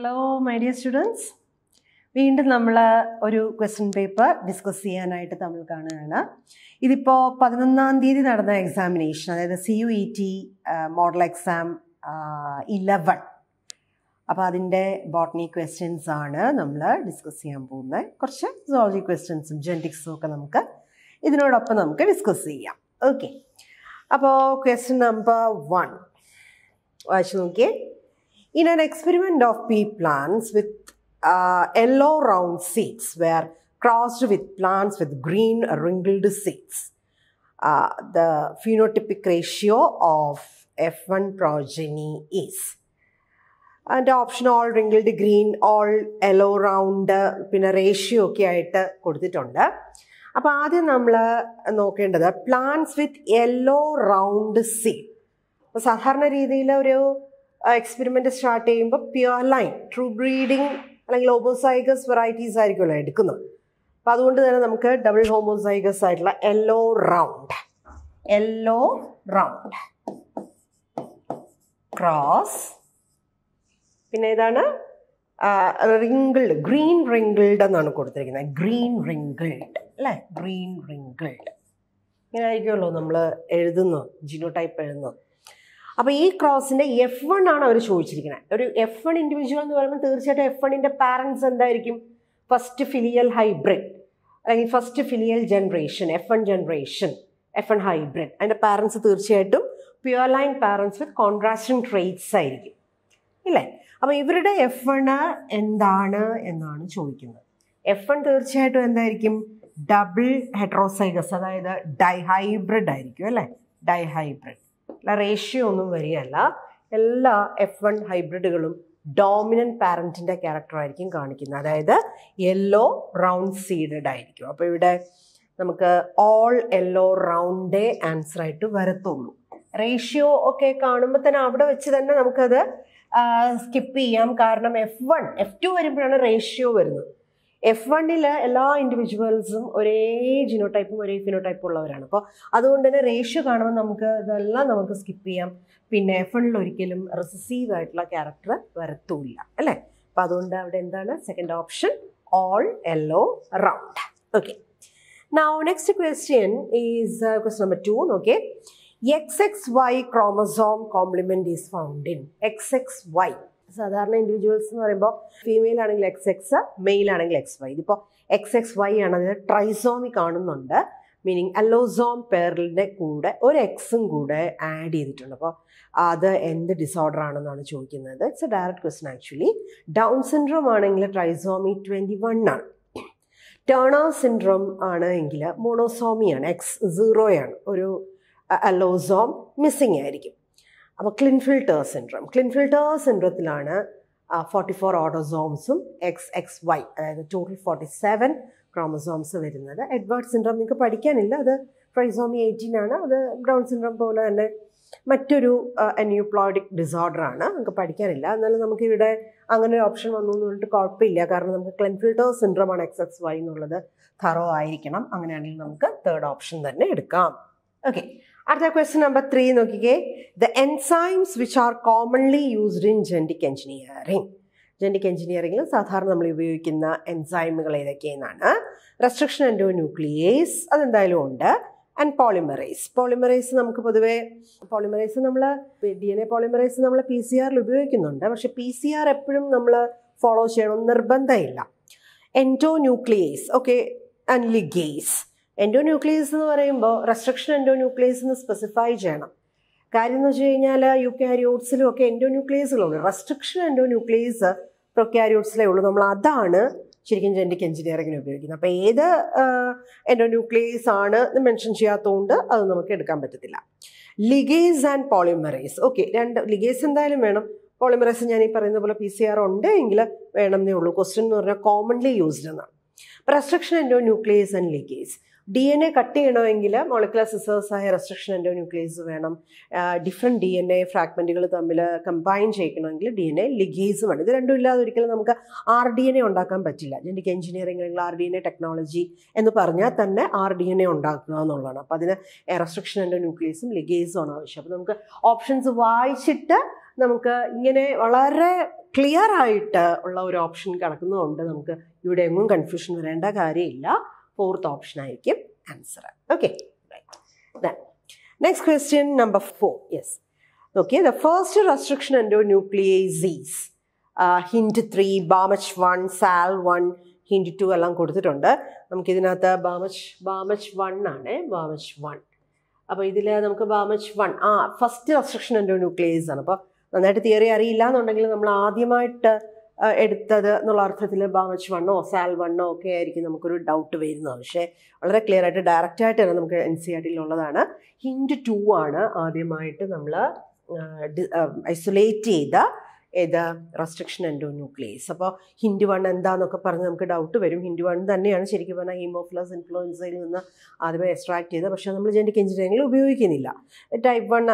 Hello my dear students വീണ്ടും നമ്മൾ ഒരു ക്വസ്റ്റ്യൻ പേപ്പർ ഡിസ്കസ് ചെയ്യാനായിട്ട് നമ്മൾ കാണുകയാണ് ഇതിപ്പോൾ പതിനൊന്നാം തീയതി നടന്ന എക്സാമിനേഷൻ അതായത് C U E T model exam eleven അപ്പോൾ അതിൻ്റെ ബോട്ടണി ക്വസ്റ്റ്യൻസ് ആണ് നമ്മൾ ഡിസ്കസ് ചെയ്യാൻ പോകുന്നത് കുറച്ച് സോളജി ക്വസ്റ്റ്യൻസും ജെൻറ്റിക്സും ഒക്കെ നമുക്ക് ഇതിനോടൊപ്പം നമുക്ക് ഡിസ്കസ് ചെയ്യാം ഓക്കെ അപ്പോൾ ക്വസ്റ്റ്യൻ നമ്പർ വൺ വായിച്ചു നോക്കിയേ In an experiment of pea plants with uh, yellow round seeds were crossed with plants with green wrinkled seeds. Uh, the phenotypic ratio of F1 progeny is And option all wrinkled green, all yellow round, pinna ratio ഒക്കെ ആയിട്ട് കൊടുത്തിട്ടുണ്ട് അപ്പോൾ ആദ്യം നമ്മൾ നോക്കേണ്ടത് plants with yellow round seed അപ്പോൾ സാധാരണ രീതിയിൽ ഒരു എക്സ്പെരിമെൻ്റ് സ്റ്റാർട്ട് ചെയ്യുമ്പോൾ പ്യുവർ ലൈൻ ട്രൂ ബ്രീഡിങ് അല്ലെങ്കിൽ ഓബോസൈഗസ് വെറൈറ്റീസ് ആയിരിക്കുമല്ലോ എടുക്കുന്നത് അപ്പോൾ അതുകൊണ്ട് തന്നെ നമുക്ക് ഡബിൾ ഹോമോസൈഗസ് ആയിട്ടുള്ള എല്ലോ റൗണ്ട് എല്ലോ റൗണ്ട് ക്രോസ് പിന്നെ ഇതാണ് റിങ്കിൾഡ് ഗ്രീൻ റിങ്കിൾഡ് എന്നാണ് കൊടുത്തിരിക്കുന്നത് ഗ്രീൻ റിങ്കിൾഡ് അല്ലേ ഗ്രീൻ റിങ്കിൾഡ് ഇങ്ങനെ ആയിരിക്കുമല്ലോ നമ്മൾ എഴുതുന്നു ജിനോ ടൈപ്പ് എഴുതുന്നു അപ്പോൾ ഈ ക്രോസിൻ്റെ എഫ് വൺ ആണ് അവർ ചോദിച്ചിരിക്കുന്നത് ഒരു എഫ് വൺ ഇൻഡിവിജ്വൽ എന്ന് പറയുമ്പോൾ തീർച്ചയായിട്ടും എഫ് വണ്ണിൻ്റെ പാരൻസ് എന്തായിരിക്കും ഫസ്റ്റ് ഫിലിയൽ ഹൈബ്രിഡ് അല്ലെങ്കിൽ first filial generation F one generation F one hybrid അതിൻ്റെ പാരൻസ് തീർച്ചയായിട്ടും pure line parents with contraction traits ആയിരിക്കും ഇല്ലേ അപ്പോൾ ഇവരുടെ എഫ് വണ് എന്താണ് എന്നാണ് ചോദിക്കുന്നത് എഫ് വൺ തീർച്ചയായിട്ടും എന്തായിരിക്കും ഡബിൾ ഹെട്രോസൈഗസ് അതായത് ഡൈഹൈബ്രിഡ് ആയിരിക്കും അല്ലേ ഡൈഹൈബ്രിഡ് അല്ല റേഷ്യോ ഒന്നും വരികയല്ല എല്ലാ എഫ് വൺ ഹൈബ്രിഡുകളും ഡോമിനൻ്റ് പാരൻറ്റിൻ്റെ ക്യാരക്ടറായിരിക്കും കാണിക്കുന്നത് അതായത് യെല്ലോ റൗണ്ട് സീഡഡ് ആയിരിക്കും അപ്പോൾ ഇവിടെ നമുക്ക് all yellow round the answer ആയിട്ട് വരത്തുള്ളൂ റേഷ്യോ ഒക്കെ കാണുമ്പോൾ തന്നെ അവിടെ വെച്ച് തന്നെ നമുക്കത് സ്കിപ്പ് ചെയ്യാം കാരണം എഫ് വൺ എഫ് ടു വരുമ്പോഴാണ് റേഷ്യോ വരുന്നത് എഫ് വണ്ണില് എല്ലാ ഇൻഡിവിജ്വൽസും ഒരേ ജിനോടൈപ്പും ഒരേ ഫിനോടൈപ്പും ഉള്ളവരാണ് അപ്പോൾ അതുകൊണ്ട് തന്നെ റേഷ്യോ കാണുമ്പോൾ നമുക്ക് ഇതെല്ലാം നമുക്ക് സ്കിപ്പ് ചെയ്യാം പിന്നെ എഫ് വണ്ണിൽ ഒരിക്കലും റെസസീവ് ആയിട്ടുള്ള ക്യാരക്ടർ വരത്തൂല്ല അല്ലേ അപ്പോൾ അതുകൊണ്ട് അവിടെ എന്താണ് second option all yellow round okay now next question is question number two okay X X Y chromosome complement is found in X X Y സാധാരണ ഇൻഡിവിജ്വൽസ് എന്ന് പറയുമ്പോൾ ഫീമെയിൽ ആണെങ്കിൽ എക്സ് എക്സ് മെയിൽ ആണെങ്കിൽ എക്സ് വൈ ഇതിപ്പോൾ X X Y ആണ് അതായത് trisomy കാണുന്നുണ്ട് meaning അലോസോം പേരലിൻ്റെ കൂടെ ഒരു എക്സും കൂടെ ആഡ് ചെയ്തിട്ടുണ്ട് അപ്പോൾ അത് എന്ത് ഡിസോർഡർ ആണെന്നാണ് ചോദിക്കുന്നത് it's a direct question actually down syndrome ആണെങ്കിൽ ട്രൈസോമി ട്വൻറ്റി വൺ ആണ് ടേണോ സിൻഡ്രോം ആണ് എങ്കിൽ മോണോസോമിയാണ് എക്സ് സീറോയാണ് ഒരു അലോസോം uh, മിസ്സിങ് ആയിരിക്കും അപ്പോൾ ക്ലിൻഫിൽട്ടർ സിൻഡ്രം ക്ലിൻഫിൽട്ടർ സിൻഡ്രത്തിലാണ് ഫോർട്ടി ഫോർ ഓഡോസോംസും എക്സ് എക്സ് വൈ അതായത് ടോട്ടൽ ഫോർട്ടി സെവൻ ക്രോമസോംസ് വരുന്നത് എഡ്വേർഡ് സിൻഡ്രം നിങ്ങൾക്ക് പഠിക്കാനില്ല അത് ട്രൈസോമി എയ്റ്റീൻ ആണ് അത് ബ്രൗൺ സിൻഡ്രം പോലെ തന്നെ മറ്റൊരു അന്യൂപ്ലോയിഡിക് ഡിസോർഡർ ആണ് നമുക്ക് പഠിക്കാനില്ല എന്നാലും നമുക്കിവിടെ അങ്ങനെ ഒരു ഓപ്ഷൻ വന്നു എന്ന് പറഞ്ഞിട്ട് കുഴപ്പമില്ല കാരണം നമുക്ക് ക്ലെൻഫിൽട്ടർ സിൻഡ്രമാണ് എക്സ് എക്സ് വൈ എന്നുള്ളത് തറോ ആയിരിക്കണം അങ്ങനെയാണെങ്കിൽ നമുക്ക് തേർഡ് ഓപ്ഷൻ തന്നെ എടുക്കാം ഓക്കെ അടുത്ത ക്വസ്റ്റ്യൻ നമ്പർ ത്രീ നോക്കിക്കേ the enzymes which are commonly used in genetic engineering genetic എഞ്ചിനീയറിംഗിൽ സാധാരണ നമ്മൾ ഉപയോഗിക്കുന്ന എൻസൈമുകൾ ഏതൊക്കെയെന്നാണ് റെസ്ട്രിക്ഷൻ ആൻഡ് ന്യൂക്ലിയേസ് അതെന്തായാലും ഉണ്ട് ആൻഡ് പോളിമറൈസ് പോളിമറൈസ് നമുക്ക് പൊതുവേ പോളിമറൈസ് നമ്മൾ ഡി എൻ എ പോളിമറൈസ് നമ്മൾ പി സി ആറിൽ ഉപയോഗിക്കുന്നുണ്ട് പക്ഷേ പി സി ആർ എപ്പോഴും നമ്മൾ ഫോളോ ചെയ്യണം നിർബന്ധമില്ല endonuclease okay and ligase endonuclease എന്ന് പറയുമ്പോൾ റെസ്ട്രിക്ഷൻ എൻഡോ ന്യൂക്ലിയസ് എന്ന് സ്പെസിഫൈ ചെയ്യണം കാര്യം എന്ന് വെച്ച് കഴിഞ്ഞാൽ യു കാരിയോട്സിലും ഒക്കെ എൻഡോ ന്യൂക്ലിയസുകളുണ്ട് റെസ്ട്രിക്ഷൻ എൻഡോ ന്യൂക്ലിയസ് പ്രൊക്യാരിയോട്സിലേ ഉള്ളൂ നമ്മൾ അതാണ് ശരിക്കും ജെൻറ്റിക് എഞ്ചിനീയറിങ്ങിന് ഉപയോഗിക്കുന്നത് അപ്പോൾ ഏത് എൻഡോ ന്യൂക്ലിയസ് ആണ് എന്ന് മെൻഷൻ ചെയ്യാത്തതുകൊണ്ട് അത് നമുക്ക് എടുക്കാൻ പറ്റത്തില്ല ലിഗേസ് ആൻഡ് പോളിമറേസ് ഓക്കെ രണ്ട് ലിഗേസ് എന്തായാലും വേണം പോളിമറേസ് ഞാൻ ഈ പറയുന്ന പോലെ പി സി ആർ ഉണ്ട് എങ്കിൽ വേണമെന്നേ ഉള്ളൂ ക്വസ്റ്റ്യൻ എന്ന് പറഞ്ഞാൽ കോമൺലി യൂസ്ഡ് എന്നാണ് restriction endonuclease and ligase D N A cut ചെയ്യണമെങ്കിൽ മോളിക്കുലർ സിസേഴ്സായ റെസ്ട്രിക്ഷൻ എൻ്റെ ന്യൂക്ലിയസ് വേണം ഡിഫറെൻറ്റ് ഡി എൻ എ ഫ്രാഗ്മെൻറ്റുകൾ തമ്മിൽ കമ്പൈൻ ചെയ്യിക്കണമെങ്കിൽ ഡി എൻ എ ലിഗേസ് വേണം ഇത് രണ്ടും ഇല്ലാതെ ഒരിക്കലും നമുക്ക് ആർ ഡി എൻ എ ഉണ്ടാക്കാൻ പറ്റില്ല ജനിക്ക് എഞ്ചിനീയറിംഗ് അല്ലെങ്കിൽ R D N A technology എന്ന് പറഞ്ഞാൽ തന്നെ ആർ ഡി എൻ എ ഉണ്ടാക്കുക എന്നുള്ളതാണ് അപ്പോൾ അതിന് റെസ്ട്രിക്ഷൻ എൻ്റെ ന്യൂക്ലിയസും ലിഗേസും ആണ് ആവശ്യം അപ്പോൾ നമുക്ക് ഓപ്ഷൻസ് വായിച്ചിട്ട് നമുക്ക് ഇങ്ങനെ വളരെ ക്ലിയർ ആയിട്ട് ഉള്ള ഒരു ഓപ്ഷൻ കിടക്കുന്നതുകൊണ്ട് നമുക്ക് ഇവിടെ എങ്ങും കൺഫ്യൂഷൻ വരേണ്ട കാര്യമില്ല ഫോർത്ത് ഓപ്ഷൻ ആയിരിക്കും answer okay next question number four yes okay the first restriction endonucleases Hind three BamH one Sal one Hind two എല്ലാം കൊടുത്തിട്ടുണ്ട് നമുക്കിതിനകത്ത് ബാമച്ച് ബാമച്ച് വൺ ആണ് ബാമച്ച് വൺ അപ്പോൾ ഇതിൽ നമുക്ക് ബാമച്ച് വൺ ആ ഫസ്റ്റ് റെസ്ട്രിക്ഷൻ എൻ്റെ ന്യൂക്ലിയസ് ആണ് അപ്പോൾ നന്നായിട്ട് തിയറി അറിയില്ല എന്നുണ്ടെങ്കിൽ നമ്മൾ ആദ്യമായിട്ട് എടുത്തത് എന്നുള്ള അർത്ഥത്തിൽ ബാമച്ച് വണ്ണോ സാൽ വണ്ണോ ഒക്കെ ആയിരിക്കും നമുക്കൊരു ഡൗട്ട് വരുന്നത് പക്ഷേ വളരെ ക്ലിയർ ആയിട്ട് ഡയറക്റ്റ് ആയിട്ട് തന്നെ നമുക്ക് എൻ സി ആർ ഉള്ളതാണ് ഹിൻഡ് ടു ആണ് ആദ്യമായിട്ട് നമ്മൾ ഐസൊലേറ്റ് ചെയ്ത ഏതാ റെസ്ട്രിക്ഷൻ എൻഡോ ന്യൂക്ലിയസ് അപ്പോൾ ഹിൻഡു വൺ എന്താന്നൊക്കെ പറഞ്ഞ് നമുക്ക് ഡൗട്ട് വരും ഹിൻഡു വൺ തന്നെയാണ് ശരിക്കും പറഞ്ഞാൽ ഹീമോഫിലസ് ഇൻഫ്ലുവൻസയിൽ നിന്ന് ആദ്യമേ എക്സ്ട്രാക്ട് ചെയ്ത് പക്ഷേ നമ്മൾ ജനിക്ക് എഞ്ചിനീയറിംഗിൽ ഉപയോഗിക്കുന്നില്ല type one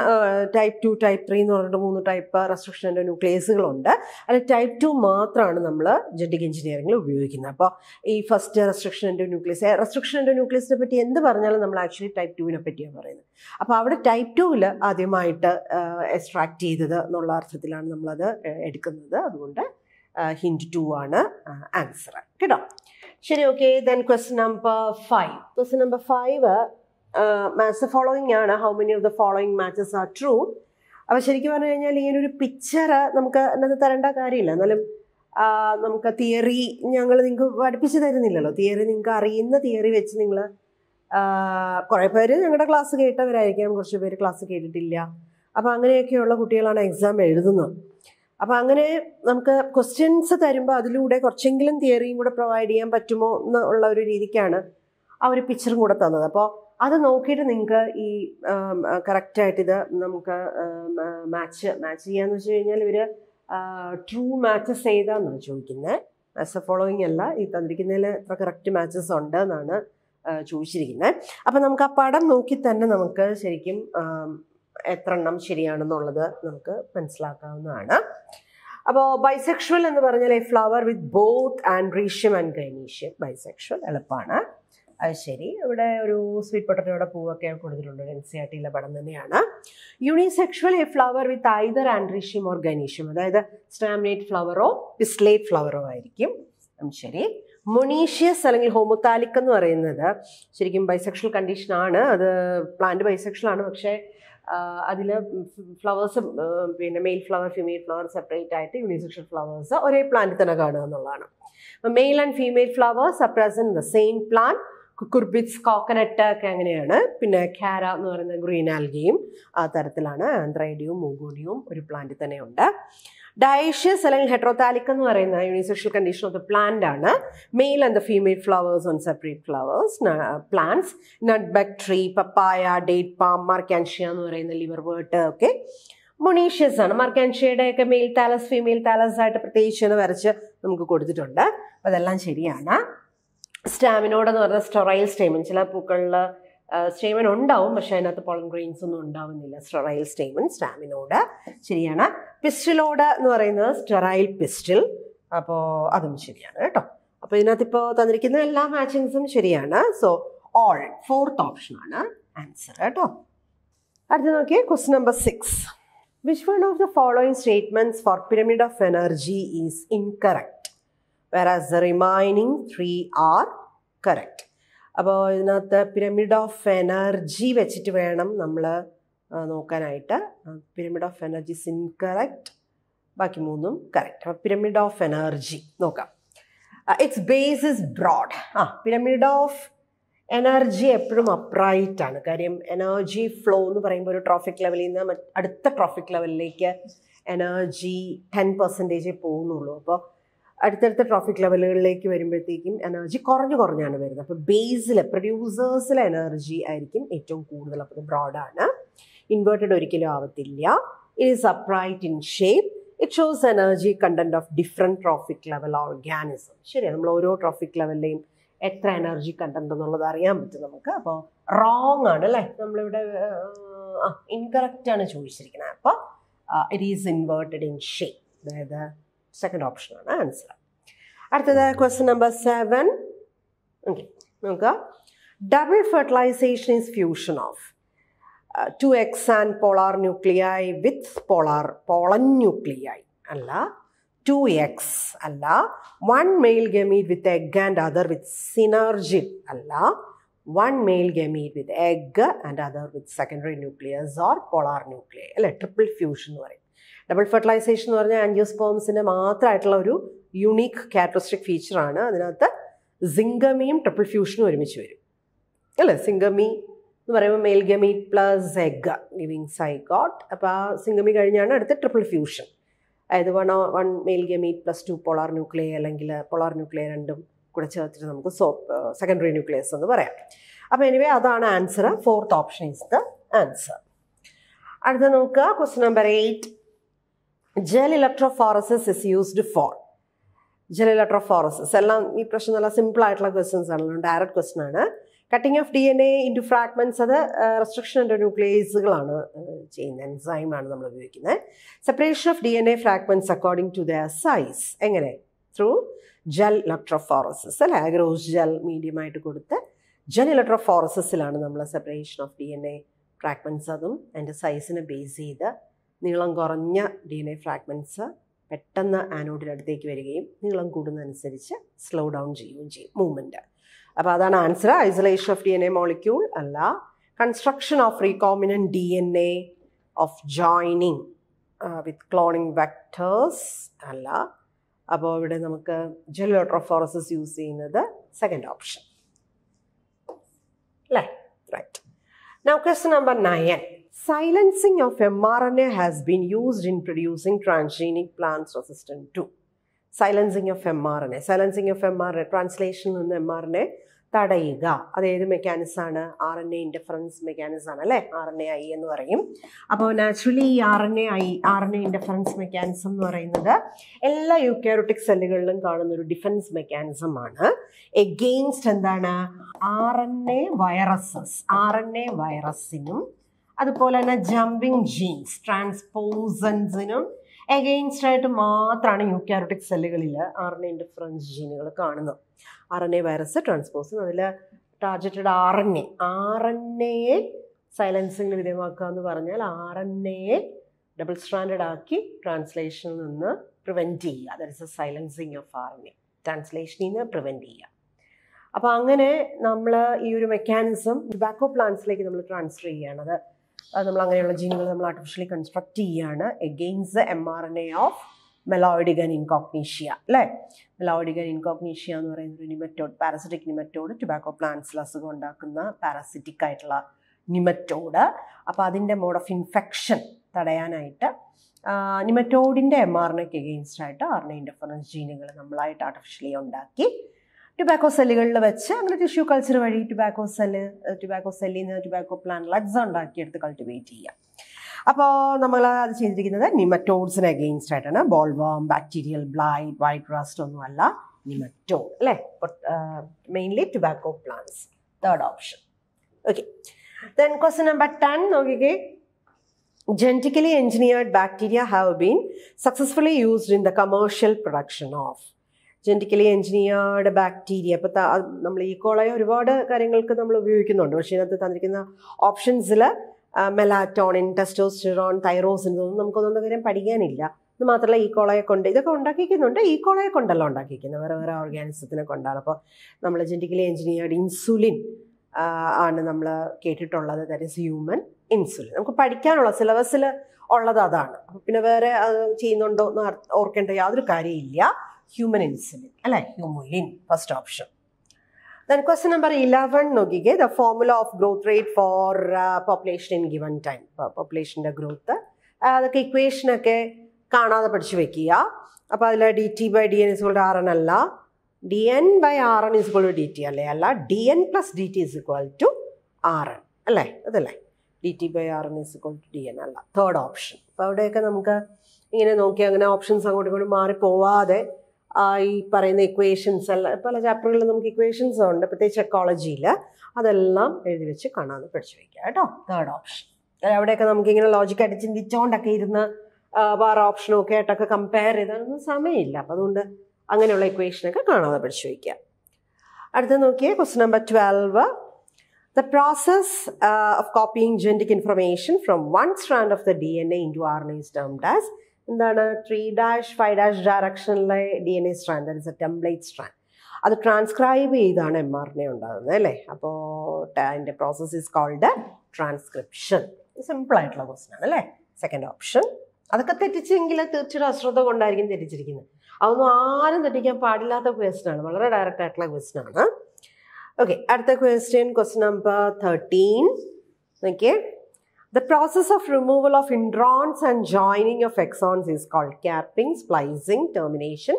type two type three എന്ന് പറഞ്ഞിട്ട് മൂന്ന് ടൈപ്പ് റെസ്ട്രിക്ഷൻ എൻഡോ ന്യൂക്ലിയസുകളുണ്ട് അതിൽ ടൈപ്പ് ടു മാത്രമാണ് നമ്മൾ ജെൻറ്റിക് എഞ്ചിനീയറിംഗിൽ ഉപയോഗിക്കുന്നത് അപ്പോൾ ഈ first restriction endonuclease restriction എൻഡോ ന്യൂക്ലിയസിനെ പറ്റി എന്ത് പറഞ്ഞാലും നമ്മൾ ആക്ച്വലി ടൈപ്പ് ടുവിനെ പറ്റിയാണ് പറയുന്നത് അപ്പോൾ അവിടെ ടൈപ്പ് ടുവിൽ ആദ്യമായിട്ട് എക്സ്ട്രാക്ട് ചെയ്തത് എന്നുള്ള അർത്ഥത്തിലാണ് നമ്മളത് എടുക്കുന്നത് അതുകൊണ്ട് ഹിൻഡ് ടു ആണ് ആൻസർ കേട്ടോ ശരി okay then question number five question number five matches following ആണ് how many of the following matches are true അപ്പോൾ ശരിക്കും പറഞ്ഞു കഴിഞ്ഞാൽ ഇങ്ങനെ ഒരു പിക്ചർ നമുക്ക് എന്നത് തരേണ്ട കാര്യമില്ല എന്നാലും നമുക്ക് തിയറി ഞങ്ങൾ നിങ്ങൾക്ക് പഠിപ്പിച്ചു തരുന്നില്ലല്ലോ തിയറി നിങ്ങൾക്ക് അറിയുന്ന തിയറി വെച്ച് നിങ്ങൾ കുറേ പേര് ഞങ്ങളുടെ ക്ലാസ് കേട്ടവരായിരിക്കാം കുറച്ച് പേര് ക്ലാസ് കേട്ടിട്ടില്ല അപ്പോൾ അങ്ങനെയൊക്കെയുള്ള കുട്ടികളാണ് എക്സാം എഴുതുന്നത് അപ്പോൾ അങ്ങനെ നമുക്ക് ക്വസ്റ്റ്യൻസ് തരുമ്പോൾ അതിലൂടെ കുറച്ചെങ്കിലും തിയറിയും കൂടെ പ്രൊവൈഡ് ചെയ്യാൻ പറ്റുമോ എന്നുള്ള ഒരു രീതിക്കാണ് ആ ഒരു പിക്ചറും കൂടെ തന്നത് അപ്പോൾ അത് നോക്കിയിട്ട് നിങ്ങൾക്ക് ഈ കറക്റ്റായിട്ട് ഇത് നമുക്ക് മാച്ച് മാച്ച് ചെയ്യാന്ന് വെച്ച് കഴിഞ്ഞാൽ ഇവർ ട്രൂ മാച്ചസ് ചെയ്താന്നാണ് ചോദിക്കുന്നത് ആസ് എ ഫോളോയിങ് അല്ല ഈ തന്നിരിക്കുന്നതിൽ എത്ര കറക്റ്റ് മാച്ചസ് ഉണ്ട് എന്നാണ് ചോദിച്ചിരിക്കുന്നത് അപ്പം നമുക്ക് ആ പടം നോക്കി തന്നെ നമുക്ക് ശരിക്കും എത്ര എണ്ണം ശരിയാണെന്നുള്ളത് നമുക്ക് മനസ്സിലാക്കാവുന്നതാണ് അപ്പോൾ ബൈസെക്ഷൽ എന്ന് പറഞ്ഞാൽ a flower with both androecium and gynoecium bisexual എളുപ്പമാണ് അത് ശരി ഇവിടെ ഒരു സ്വീറ്റ് പൊട്ടറ്റോയുടെ പൂവൊക്കെ കൊടുത്തിട്ടുണ്ട് എൻ സി ആർ ടിയിലെ പടം തന്നെയാണ് unisexual a flower with either androecium or gynoecium അതായത് സ്റ്റാമിനേറ്റ് ഫ്ലവറോ പിസ്ലേറ്റ് ഫ്ലവറോ ആയിരിക്കും ശരി മൊണീഷ്യസ് അല്ലെങ്കിൽ ഹോമോതാലിക് എന്ന് പറയുന്നത് ശരിക്കും ബൈസെക്ഷൽ കണ്ടീഷനാണ് അത് പ്ലാന്റ് ബൈസെക്ഷൽ ആണ് പക്ഷേ അതിൽ ഫ്ലവേഴ്സ് പിന്നെ male flower female flower separate ആയിട്ട് യൂണിസെക്ഷൽ ഫ്ലവേഴ്സ് ഒരേ പ്ലാന്റ് തന്നെ കാണുക എന്നുള്ളതാണ് male and female flowers are present the same plant cucurbits coconut ഒക്കെ അങ്ങനെയാണ് പിന്നെ ഖ്യാര എന്ന് പറയുന്ന ഗ്രീൻ ആൽഗിയും ആ തരത്തിലാണ് ആന്ത്രൈഡിയവും മൂഗോഡിയവും ഒരു പ്ലാന്റ് തന്നെയുണ്ട് ഡയേഷ്യസ് അല്ലെങ്കിൽ ഹെട്രോതാലിക് എന്ന് പറയുന്ന universal condition of the plant ആണ് male and the female flowers on separate flowers plants nutmeg tree papaya date palm Marchantia എന്ന് പറയുന്ന ലിവർ വേർട്ട് ഓക്കെ മൊണീഷ്യസ് ആണ് മാർക്കാൻഷ്യയുടെ ഒക്കെ മെയിൽ താലസ് ഫീമെയിൽ താലസ് ആയിട്ട് പ്രത്യേകിച്ച് വരച്ച് നമുക്ക് കൊടുത്തിട്ടുണ്ട് അതെല്ലാം ശരിയാണ് സ്റ്റാമിനോഡ് എന്ന് പറഞ്ഞാൽ സ്റ്റൊറൈൽ സ്റ്റേമൻ ചില പൂക്കളിൽ സ്റ്റേമൻ ഉണ്ടാവും പക്ഷേ അതിനകത്ത് പോളൻ ഗ്രെയിൻസ് ഒന്നും ഉണ്ടാവുന്നില്ല സ്റ്റൊറൈൽ സ്റ്റേമൻ സ്റ്റാമിനോഡ് ശരിയാണ് പിസ്റ്റിലോഡ എന്ന് പറയുന്നത് സ്റ്റെറൈൽ പിസ്റ്റിൽ അപ്പോൾ അതും ശരിയാണ് കേട്ടോ അപ്പോൾ ഇതിനകത്ത് ഇപ്പോൾ തന്നിരിക്കുന്ന എല്ലാ മാച്ചിങ്സും ശരിയാണ് സോ ഓൾ ഫോർത്ത് ഓപ്ഷൻ ആണ് ആൻസർ കേട്ടോ അടുത്ത് നോക്കിയേ question number six which one of the following statements for pyramid of energy is incorrect as the remaining three are correct അപ്പോൾ ഇതിനകത്ത് പിരമിഡ് ഓഫ് എനർജി വെച്ചിട്ട് വേണം നമ്മൾ നോക്കാനായിട്ട് പിരമിഡ് ഓഫ് എനർജീസ് ഇൻകറക്റ്റ് ബാക്കി മൂന്നും കറക്റ്റ് അപ്പോൾ പിരമിഡ് ഓഫ് എനർജി നോക്കാം ഇറ്റ്സ് ബേസ് ഇസ് ബ്രോഡ് ആ പിരമിഡ് ഓഫ് എനർജി എപ്പോഴും അപ്രൈറ്റ് ആണ് കാര്യം എനർജി ഫ്ലോ എന്ന് പറയുമ്പോൾ ഒരു ട്രോഫിക് ലെവലിൽ നിന്ന് അടുത്ത ട്രോഫിക് ലെവലിലേക്ക് എനർജി ടെൻ പെർസെൻറ്റേജ് പോകുന്നുള്ളൂ അപ്പോൾ അടുത്തടുത്ത ട്രോഫിക് ലെവലുകളിലേക്ക് വരുമ്പോഴത്തേക്കും എനർജി കുറഞ്ഞു കുറഞ്ഞാണ് വരുന്നത് അപ്പോൾ ബേസിൽ പ്രൊഡ്യൂസേഴ്സിലെ എനർജി ആയിരിക്കും ഏറ്റവും കൂടുതൽ അപ്പോൾ ബ്രോഡാണ് ഇൻവേർട്ടഡ് ഒരിക്കലും ആവത്തില്ല it is upright in shape it shows energy content of different trophic level organism ശരിയാണ് നമ്മൾ ഓരോ ട്രോഫിക് ലെവലിലെയും എത്ര എനർജി കണ്ടന്റ് എന്നുള്ളത് അറിയാൻ പറ്റും നമുക്ക് അപ്പോൾ റോങ് ആണ് അല്ലേ നമ്മളിവിടെ ഇൻകറക്റ്റ് ആണ് ചോദിച്ചിരിക്കുന്നത് അപ്പോൾ it is inverted in shape അതായത് സെക്കൻഡ് ഓപ്ഷൻ ആണ് ആൻസർ അടുത്തത് ക്വസ്റ്റ്യൻ നമ്പർ സെവൻ ഓക്കെ നമുക്ക് double fertilization is fusion of two X and polar nuclei with polar pollen nuclei അല്ല ടു എക്സ് അല്ല one male gamete with egg and other with synergy അല്ല one male gamete with egg and other with secondary nucleus or polar nuclei അല്ലെ triple fusion എന്ന് പറയും double fertilisation എന്ന് പറഞ്ഞാൽ ആൻജിയോസ്പോംസിൻ്റെ മാത്രമായിട്ടുള്ള ഒരു unique characteristic ഫീച്ചറാണ് അതിനകത്ത് സിംഗമിയും ട്രിപ്പിൾ ഫ്യൂഷനും ഒരുമിച്ച് വരും അല്ലേ സിംഗമി എന്ന് പറയുമ്പോൾ male gamete plus egg giving zygote അപ്പോൾ ആ സിംഗമി കഴിഞ്ഞാണ് അടുത്ത ട്രിപ്പിൾ ഫ്യൂഷൻ അതായത് one one male gamete plus two polar nuclei അല്ലെങ്കിൽ പോളാർ ന്യൂക്ലിയർ രണ്ടും കൂടെ ചേർത്തിട്ട് നമുക്ക് സോ സെക്കൻഡറി ന്യൂക്ലിയസ് എന്ന് പറയാം അപ്പോൾ എനിവേ അതാണ് answer fourth option is the answer അടുത്ത നോക്കുക question number eight gel electrophoresis is used for gel electrophoresis എല്ലാം ഈ പ്രശ്നം നല്ല സിമ്പിൾ ആയിട്ടുള്ള ക്വസ്റ്റ്യൻസ് ആണ് ഡയറക്റ്റ് ക്വസ്റ്റ്യൻ ആണ് cutting of D N A into fragments അത് റെസ്ട്രിക്ഷൻ ആൻഡ് ന്യൂക്ലിയേസുകളാണ് ചെയ്യുന്നത് എൻസൈമാണ് നമ്മൾ ഉപയോഗിക്കുന്നത് separation of D N A fragments according to the size എങ്ങനെ ത്രൂ ജെൽ ഇലക്ട്രോഫോറസസ് അല്ലെ ആഗ്രോസ് ജെൽ മീഡിയമായിട്ട് കൊടുത്ത് ജെൽ ഇലക്ട്രോഫോറസസിലാണ് നമ്മൾ separation of D N A fragments അതും അതിൻ്റെ സൈസിനെ ബേസ് ചെയ്ത് നീളം കുറഞ്ഞ ഡി എൻ എ ഫ്രാഗ്മെൻസ് പെട്ടെന്ന് ആനോഡിനടുത്തേക്ക് വരികയും നീളം കൂടുന്നതനുസരിച്ച് സ്ലോ ഡൗൺ ചെയ്യുകയും ചെയ്യും മൂവ്മെൻറ്റ് അപ്പോൾ അതാണ് answer isolation of D N A molecule അല്ല construction of recombinant D N A of joining with cloning vectors അല്ല അപ്പോൾ ഇവിടെ നമുക്ക് ജെൽ ഓട്രോഫോറസസ് യൂസ് ചെയ്യുന്നത് സെക്കൻഡ് ഓപ്ഷൻ അല്ലേ right now question number nine silencing of M R N A has been used in producing transgenic plants resistant to silencing of M R N A silencing of M R A ട്രാൻസ്ലേഷനിൽ നിന്ന് M R N A തടയുക അതേത് മെക്കാനിസമാണ് R N A interference മെക്കാനിസമാണ് അല്ലേ R N A I എന്ന് പറയും അപ്പോൾ നാച്ചുറലി ഈ R N A I R N A interference mechanism എന്ന് പറയുന്നത് എല്ലാ യൂക്യാരോട്ടിക് സെല്ലുകളിലും കാണുന്ന ഒരു ഡിഫൻസ് മെക്കാനിസം ആണ് എഗെയിൻസ്റ്റ് എന്താണ് R N A viruses R N A വൈറസിനും അതുപോലെ തന്നെ ജമ്പിങ് ജീൻസ് ട്രാൻസ്പോസൻസിനും എഗെയിൻസ്റ്റ് ആയിട്ട് മാത്രമാണ് യൂക്യാരോട്ടിക് സെല്ലുകളിൽ ആർ എൻ ഇൻഡിഫറൻസ് ജീനുകൾ കാണുന്നത് R N A virus transpose അതിൽ targeted R N A R N എയെ സൈലൻസിങ്ങിന് വിധേയമാക്കുക എന്ന് പറഞ്ഞാൽ ആർ എൻ എയെ ഡബിൾ സ്റ്റാൻഡേർഡ് ആക്കി ട്രാൻസ്ലേഷനിൽ നിന്ന് പ്രിവെൻറ്റ് ചെയ്യുക that is a silencing of R N A ട്രാൻസ്ലേഷനിൽ നിന്ന് പ്രിവെൻറ്റ് ചെയ്യുക അപ്പോൾ അങ്ങനെ നമ്മൾ ഈ ഒരു മെക്കാനിസം ടുബാക്കോ പ്ലാന്റ്സിലേക്ക് നമ്മൾ ട്രാൻസ്ഫർ ചെയ്യുകയാണ് അത് നമ്മൾ അങ്ങനെയുള്ള ജീനുകൾ നമ്മൾ ആർട്ടിഫിഷ്യലി കൺസ്ട്രക്ട് ചെയ്യുകയാണ് against the M R N A of Meloidogyne incognita അല്ലേ മെലോയിഡിഗൻ ഇൻകോഗ്നീഷ്യ എന്ന് പറയുന്ന ഒരു നിമറ്റോഡ് പാരസിറ്റിക് നിമറ്റോഡ് ടുബാക്കോ പ്ലാന്റ്സിൽ അസുഖം ഉണ്ടാക്കുന്ന പാരസിറ്റിക് ആയിട്ടുള്ള നിമറ്റോഡ് അപ്പോൾ അതിൻ്റെ മോഡ് ഓഫ് ഇൻഫെക്ഷൻ തടയാനായിട്ട് നിമറ്റോഡിൻ്റെ എം ആർ എനക്ക് എഗെയിൻസ്റ്റ് ആയിട്ട് ആർ എൻ ഇൻ്റർഫറൻസ് ജീനുകൾ നമ്മളായിട്ട് ആർട്ടിഫിഷ്യലി ഉണ്ടാക്കി ടുബാക്കോ സെല്ലുകളിൽ വെച്ച് അങ്ങനെ ടിഷ്യൂ കൾച്ചർ വഴി ടുബാക്കോ സെല്ല് ടുബാക്കോ സെല്ലിൽ നിന്ന് ടുബാക്കോ പ്ലാന്റ് ലഗ്സ് എടുത്ത് കൾട്ടിവേറ്റ് ചെയ്യാം അപ്പോൾ നമ്മൾ അത് ചെയ്തിരിക്കുന്നത് നിമറ്റോഡ്സിന് അഗെയിൻസ്റ്റ് ആയിട്ടാണ് bollworm bacterial blight white rust ഒന്നുമല്ല നിമറ്റോഡ് അല്ലേ mainly tobacco plants third option okay then question number ten നോക്കിക്കേ genetically engineered bacteria have been successfully used in the commercial production of genetically engineered bacteria ഇപ്പോൾ നമ്മൾ ഈ കോളായ ഒരുപാട് കാര്യങ്ങൾക്ക് നമ്മൾ ഉപയോഗിക്കുന്നുണ്ട് പക്ഷേ ഇതിനകത്ത് തന്നിരിക്കുന്ന ഓപ്ഷൻസിൽ മെലാറ്റോൺ ടെസ്റ്റോസ്റ്റിറോൺ തൈറോസിൻ ഇതൊന്നും നമുക്കൊന്നും കാര്യം പഠിക്കാനില്ല ഇത് മാത്രമല്ല ഈ കോളയെ കൊണ്ട് ഇതൊക്കെ ഉണ്ടാക്കിക്കുന്നുണ്ട് ഈ കോളയെ കൊണ്ടല്ല ഉണ്ടാക്കിയിരിക്കുന്നത് വേറെ വേറെ ഓർഗാനിസത്തിനെ കൊണ്ടാണ് അപ്പോൾ നമ്മൾ ജെൻറ്റിക്കലി എൻജിനീയേർഡ് ഇൻസുലിൻ ആണ് നമ്മൾ കേട്ടിട്ടുള്ളത് ദാറ്റ് ഇസ് ഹ്യൂമൻ ഇൻസുലിൻ നമുക്ക് പഠിക്കാനുള്ള സിലബസിൽ ഉള്ളത് അതാണ് പിന്നെ വേറെ ചെയ്യുന്നുണ്ടോ എന്ന് ഓർക്കേണ്ട യാതൊരു കാര്യമില്ല ഹ്യൂമൻ ഇൻസുലിൻ അല്ലെ Humulin first option question number eleven നോക്കിക്കേ the formula of growth rate for population in given time പോപ്പുലേഷൻ്റെ ഗ്രോത്ത് അതൊക്കെ ഇക്വേഷനൊക്കെ കാണാതെ പഠിച്ചു വെക്കുക അപ്പോൾ അതിൽ D T by D N is equal to R N അല്ല D N by R N is equal to D T അല്ലേ അല്ല D N plus D T is equal to R N അല്ലേ അതല്ലേ D T by R N is equal to D N അല്ല third option അപ്പോൾ അവിടെയൊക്കെ നമുക്ക് ഇങ്ങനെ നോക്കി അങ്ങനെ ഓപ്ഷൻസ് അങ്ങോട്ടും ഇങ്ങോട്ടും മാറിപ്പോവാതെ ഈ പറയുന്ന ഇക്വേഷൻസ് അല്ല പല ചാപ്റ്ററുകളിൽ നമുക്ക് ഇക്വേഷൻസ് ഉണ്ട് പ്രത്യേകിച്ച് എക്കോളജിയിൽ അതെല്ലാം എഴുതി വെച്ച് കാണാതെ പഠിച്ചു വയ്ക്കുക കേട്ടോ തേർഡ് ഓപ്ഷൻ അവിടെയൊക്കെ നമുക്ക് ഇങ്ങനെ ലോജിക്കായിട്ട് ചിന്തിച്ചുകൊണ്ടൊക്കെ ഇരുന്ന് വേറെ ഓപ്ഷനും ഒക്കെ ആയിട്ടൊക്കെ കമ്പയർ ചെയ്താലൊന്നും സമയമില്ല അപ്പം അതുകൊണ്ട് അങ്ങനെയുള്ള ഇക്വേഷനൊക്കെ കാണാതെ പഠിച്ചു വയ്ക്കുക അടുത്ത നോക്കിയാൽ question number twelve the process of copying genetic information from one strand of the D N A into R is termed as എന്താണ് ത്രീ ഡാഷ് ഫൈവ് ഡാഷ് ഡയറക്ഷനിലെ D N A strand that is a template strand അത് transcribe ചെയ്താണ് M R A ഉണ്ടാകുന്നത് അല്ലേ അപ്പോൾ അതിൻ്റെ process is called transcription simple ആയിട്ടുള്ള question ആണ് അല്ലേ സെക്കൻഡ് ഓപ്ഷൻ അതൊക്കെ തെറ്റിച്ചെങ്കിൽ തീർച്ചയായിട്ടും അശ്രദ്ധ കൊണ്ടായിരിക്കും തെറ്റിച്ചിരിക്കുന്നത് അതൊന്നും ആരും തെറ്റിക്കാൻ പാടില്ലാത്ത ക്വസ്റ്റൻ ആണ് വളരെ ഡയറക്റ്റ് ആയിട്ടുള്ള ക്വസ്റ്റൻ ആണ് ഓക്കെ അടുത്ത question question number thirteen okay The process of removal of introns and joining of exons is called capping, splicing, termination,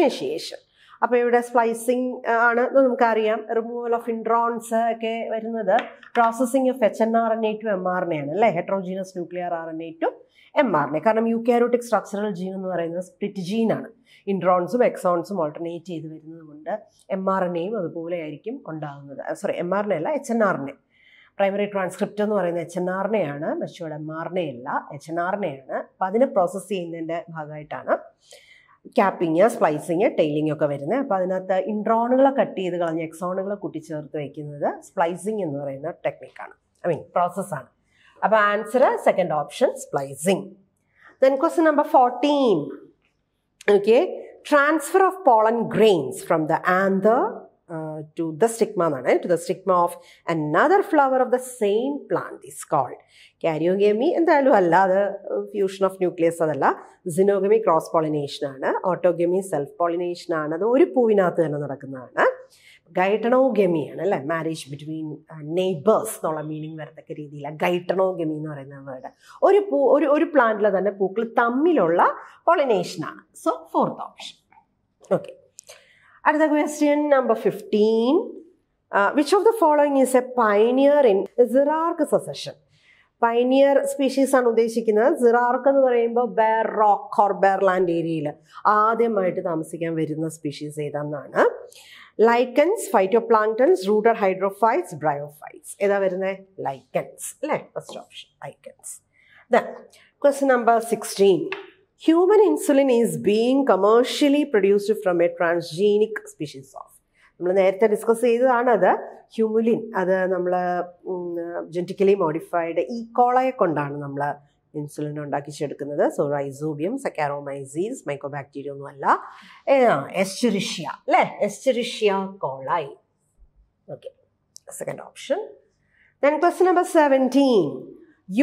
initiation. അപ്പോൾ ഇവിടെ സ്പ്ലൈസിങ് ആണ് നമുക്കറിയാം റിമൂവൽ ഓഫ് ഇൻട്രോൺസ് ഒക്കെ വരുന്നത് processing of H N R N A to M R A ആണ് അല്ലേ heterogeneous nuclear R N A to M R A കാരണം eukaryotic structural gene എന്ന് പറയുന്നത് സ്പ്ലിറ്റ് ജീനാണ് ഇൻട്രോൺസും എക്സോൺസും ഓൾട്ടർനേറ്റ് ചെയ്ത് വരുന്നത് കൊണ്ട് എം ആർ എൻ എയും അതുപോലെ ആയിരിക്കും ഉണ്ടാകുന്നത് sorry M R N A അല്ല H N R N A primary transcript എന്ന് പറയുന്ന എച്ച് എൻ ആറിനെയാണ് മെച്ചുവേർഡ് മാറിനെയല്ല എച്ച് എൻ ആറിനെയാണ് അപ്പോൾ അതിനെ പ്രോസസ്സ് ചെയ്യുന്നതിൻ്റെ ഭാഗമായിട്ടാണ് ക്യാപ്പിങ് സ്പ്ലൈസിങ് ടൈലിംഗ് ഒക്കെ വരുന്നത് അപ്പോൾ അതിനകത്ത് ഇൻട്രോണുകളെ കട്ട് ചെയ്ത് കളഞ്ഞ് എക്സോണുകളെ കൂട്ടിച്ചേർത്ത് വയ്ക്കുന്നത് സ്പ്ലൈസിങ് എന്ന് പറയുന്ന ടെക്നിക്കാണ് ഐ മീൻ പ്രോസസ്സാണ് അപ്പോൾ answer second option splicing then question number fourteen okay transfer of pollen grains from the anther to the stigma എന്നാണ് to the stigma of another flower of the same plant is called karyogamy എന്തായാലും അല്ല അത് fusion of nucleus അതല്ല xenogamy cross pollination ആണ് autogamy self pollination ആണ് അത് ഒരു പൂവിനകത്ത് തന്നെ നടക്കുന്നതാണ് ഗൈട്ടണോഗമിയാണ് അല്ലേ മാരേജ് ബിറ്റ്വീൻ നെയ്ബേഴ്സ് എന്നുള്ള മീനിങ് വരത്തക്ക രീതിയിലാണ് ഗൈട്ടണോഗമി എന്ന് പറയുന്ന വേർഡ് ഒരു പൂ ഒരു ഒരു പ്ലാന്റിലെ തന്നെ പൂക്കൾ തമ്മിലുള്ള പോളിനേഷനാണ് സോ ഫോർത്ത് ഓപ്ഷൻ ഓക്കെ അടുത്ത question number fifteen which of the following is a pioneer in xerarch succession pioneer species ആണ് ഉദ്ദേശിക്കുന്നത് സിറാർക്ക് എന്ന് പറയുമ്പോൾ bare rock or bare land ഏരിയയിൽ ആദ്യമായിട്ട് താമസിക്കാൻ വരുന്ന സ്പീഷീസ് ഏതാന്നാണ് lichens phyto phytoplanktons rooted hydrophytes bryophytes ഏതാ വരുന്നത് ലൈക്കൻസ് അല്ലേ first option lichens the question number sixteen human insulin is being commercially produced from a transgenic species of നമ്മൾ നേരത്തെ ഡിസ്കസ് ചെയ്തതാണ് അത് ഹ്യൂമുലിൻ അത് നമ്മൾ ജെൻറ്റിക്കലി മോഡിഫൈഡ് ഈ കോളയെ കൊണ്ടാണ് നമ്മൾ ഇൻസുലിൻ ഉണ്ടാക്കിച്ചെടുക്കുന്നത് സോ റൈസോബിയം സക്കാറോമൈസീസ് ഒന്നും അല്ല എസ്റ്ററിഷ്യ അല്ലേ എസ്റ്ററിഷ്യ കോളായി okay second option then question number seventeen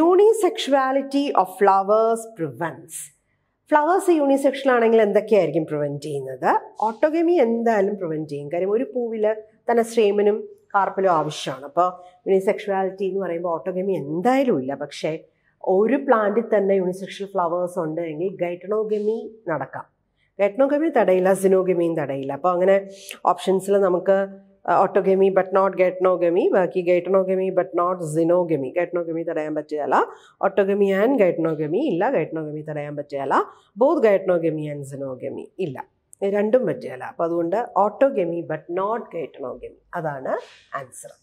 unisexuality of flowers prevents flowers unisexual ആണെങ്കിൽ എന്തൊക്കെയായിരിക്കും പ്രിവെൻറ്റ് ചെയ്യുന്നത് ഓട്ടോഗമി എന്തായാലും പ്രിവെൻറ്റ് ചെയ്യും കാര്യം ഒരു പൂവിൽ തന്നെ സ്ട്രീമനും കാർപ്പിലും ആവശ്യമാണ് അപ്പോൾ യൂണിസെക്ഷുവാലിറ്റി എന്ന് പറയുമ്പോൾ ഓട്ടോഗമി എന്തായാലും ഇല്ല പക്ഷേ ഒരു പ്ലാന്റിൽ തന്നെ യൂണിസെക്ഷൽ ഫ്ലവേഴ്സ് ഉണ്ട് എങ്കിൽ ഗൈറ്റണോഗമി നടക്കാം ഗൈറ്റണോഗമി തടയില്ല സിനോഗമിയും തടയില്ല അപ്പോൾ അങ്ങനെ ഓപ്ഷൻസിൽ നമുക്ക് ഓട്ടോഗമി ബട്ട് നോട്ട് ഗൈറ്റനോഗമി ബാക്കി ഗൈറ്റ്നോഗമി ബട്ട് നോട്ട് സിനോഗമി ഗൈറ്റ്നോഗമി തടയാൻ പറ്റുകയില്ല ഓട്ടോഗമി ആൻഡ് ഗൈറ്റ്നോഗമി ഇല്ല ഗൈറ്റ്നോഗമി തടയാൻ പറ്റുകയില്ല ബോത്ത് ഗൈറ്റ്നോഗമി ആൻഡ് സിനോഗമി ഇല്ല രണ്ടും പറ്റുകയില്ല അപ്പോൾ അതുകൊണ്ട് ഓട്ടോഗമി ബട്ട് നോട്ട് ഗൈറ്റ്നോഗമി അതാണ് ആൻസർ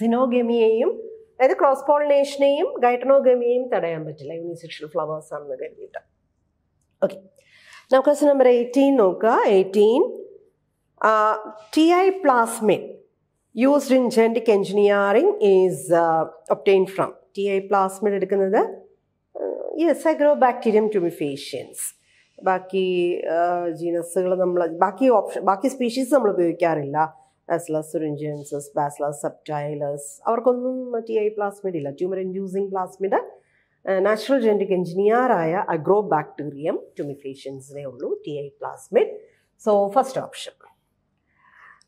സിനോഗമിയെയും അതായത് ക്രോസ് പോളിനേഷനെയും ഗൈറ്റ്നോഗമിയെയും തടയാൻ പറ്റില്ല യൂണിസെക്ഷൽ ഫ്ലവേഴ്സ് ആണെന്ന് കരുതിയിട്ട് ഓക്കെ നമുക്ക് നമ്പർ എയ്റ്റീൻ നോക്കുക eighteen T I plasmid used in genetic engineering is obtained from T I plasmid എടുക്കുന്നത് yes Agrobacterium tumefaciens ബാക്കി ജീനസുകൾ നമ്മൾ ബാക്കി ഓപ്ഷൻ ബാക്കി സ്പീഷീസ് നമ്മൾ ഉപയോഗിക്കാറില്ല ബാസ്ലസ് സുരിഞ്ചൻസസ് ബാസ്ലസ് സെപ്റ്റൈലസ് അവർക്കൊന്നും ടി ഐ പ്ലാസ്മിഡ് ഇല്ല tumour inducing plasmid natural genetic എഞ്ചിനീയറായ അഗ്രോ ബാക്ടീരിയം ട്യൂമിഫേഷ്യൻസിനെ ഉള്ളൂ T I plasmid so first option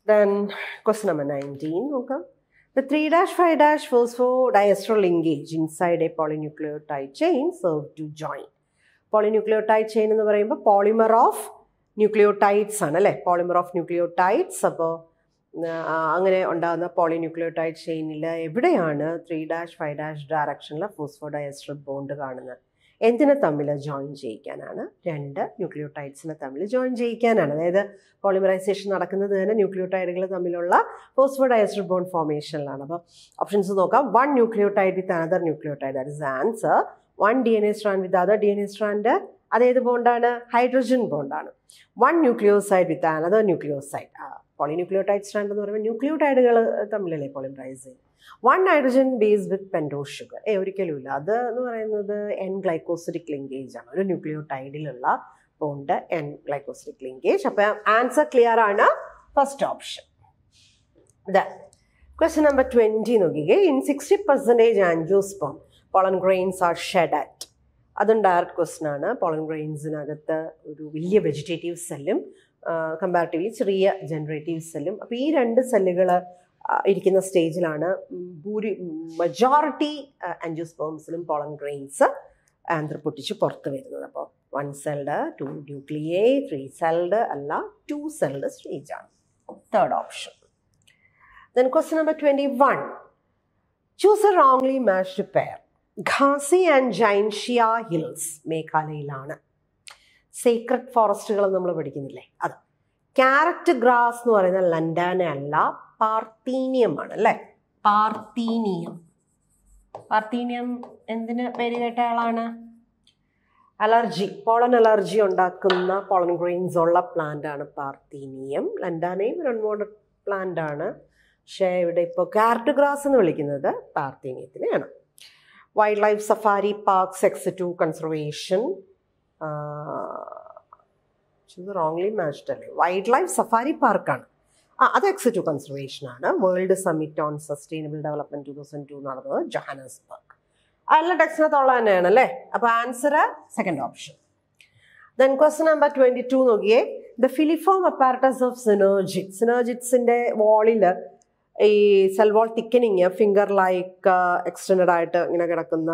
Then question number 19. Okay. The 3 5 phosphor diester linkage inside a polynucleotide chain serve to join. Polynucleotide chain എന്ന് പറയുമ്പോൾ polymer of nucleotides ആണ് അല്ലേ polymer of nucleotides അപ്പോൾ അങ്ങനെ ഉണ്ടാകുന്ന polynucleotide ചെയിനിൽ എവിടെയാണ് ത്രീ ഡാഷ് ഫൈവ് ഡാഷ് ഡയറക്ഷനിൽ ഫോസ്ഫോഡയസ്റ്റർ bond കാണുന്നത് എന്തിനെ തമ്മിൽ ജോയിൻ ചെയ്യിക്കാനാണ് രണ്ട് ന്യൂക്ലിയോടൈഡ്സിനെ തമ്മിൽ ജോയിൻ ചെയ്യിക്കാനാണ് അതായത് പോളിമറൈസേഷൻ നടക്കുന്നത് തന്നെ ന്യൂക്ലിയോടൈഡുകൾ തമ്മിലുള്ള പോസ്ഫോഡയസ്റ്റർ ബോൺ ഫോർമേഷനിലാണ് അപ്പോൾ ഓപ്ഷൻസ് നോക്കാം one nucleotide with another nucleotide that is answer one D N A strand with other D N A strand അതേത് ബോണ്ടാണ് ഹൈഡ്രജൻ ബോണ്ടാണ് one nucleoside with another nucleoside polynucleotide strand എന്ന് പറയുമ്പോൾ ന്യൂക്ലിയോടൈഡുകൾ തമ്മിലല്ലേ പോളിമറൈസ് ചെയ്യുന്നത് one nitrogen base with pentose sugar ഏ ഒരിക്കലും ഇല്ല അത് എന്ന് പറയുന്നത് എൻ ഗ്ലൈക്കോസിഡിക് ലിങ്കേജ് ആണ് ഒരു ന്യൂക്ലിയോടൈഡിലുള്ള ബോണ്ട് എൻ ഗ്ലൈക്കോസിഡിക് ലിങ്കേജ് അപ്പൊ ആൻസർ ക്ലിയർ ആണ് first option question number twenty നോക്കിയേ in sixty percentage angiosperm pollen grains are shed at അതും ഡയറക്റ്റ് ക്വസ്റ്റ്യൻ ആണ് പോളൻ ഗ്രെയിൻസിനകത്ത് ഒരു വലിയ വെജിറ്റേറ്റീവ് സെല്ലും കമ്പാരിറ്റീവ്ലി ചെറിയ ജനറേറ്റീവ് സെല്ലും അപ്പോൾ ഈ രണ്ട് സെല്ലുകൾ ഇരിക്കുന്ന സ്റ്റേജിലാണ് ഭൂരി മെജോറിറ്റി ആൻജിയോസ്പേംസിലും പോളൻ ഗ്രെയിൻസ് ആന്ത്രി പൊട്ടിച്ച് പുറത്ത് വരുന്നത് അപ്പോൾ one celled two nuclei three celled അല്ല ടു സെൽഡ് സ്റ്റേജാണ് third option then question number twenty one choose a wrongly matched pair Khasi and Jaintia Hills മേഘാലയയിലാണ് സീക്രട്ട് ഫോറസ്റ്റുകൾ നമ്മൾ പഠിക്കുന്നില്ലേ അത് ക്യാരറ്റ് ഗ്രാസ് എന്ന് പറയുന്ന ലണ്ടനെ അല്ല പാർത്തീനിയമാണ് അല്ലേ പാർത്തീനിയം പാർത്തീനിയം എന്തിന് പേര് കേട്ട ആളാണ് അലർജി പോളൻ അലർജി ഉണ്ടാക്കുന്ന പോളൻ ഗ്രെയിൻസ് ഉള്ള പ്ലാന്റ് ആണ് പാർത്തീനിയം ലണ്ടാനയും റൺമോഡർ പ്ലാന്റ് ആണ് പക്ഷേ ഇവിടെ ഇപ്പോൾ കാർട്ട് ഗ്രാസ് എന്ന് വിളിക്കുന്നത് പാർത്തീനിയത്തിനെയാണ് wildlife safari parks to conservation wrongly matched അല്ലേ വൈൽഡ് ലൈഫ് സഫാരി പാർക്കാണ് അത് എക്സ് ടു കൺസർവേഷൻ ആണ് World Summit on Sustainable Development two thousand two നടന്നത് അല്ല അതെല്ലാം ടെക്സ്റ്റിനകത്തുള്ള തന്നെയാണ് അല്ലേ അപ്പോൾ answer second option then question number twenty two നോക്കിയേ the filiform apparatus of synergid സിനോജിറ്റ്സിന്റെ വാളിൽ ഈ cell wall thickening finger like extend ആയിട്ട് ഇങ്ങനെ കിടക്കുന്ന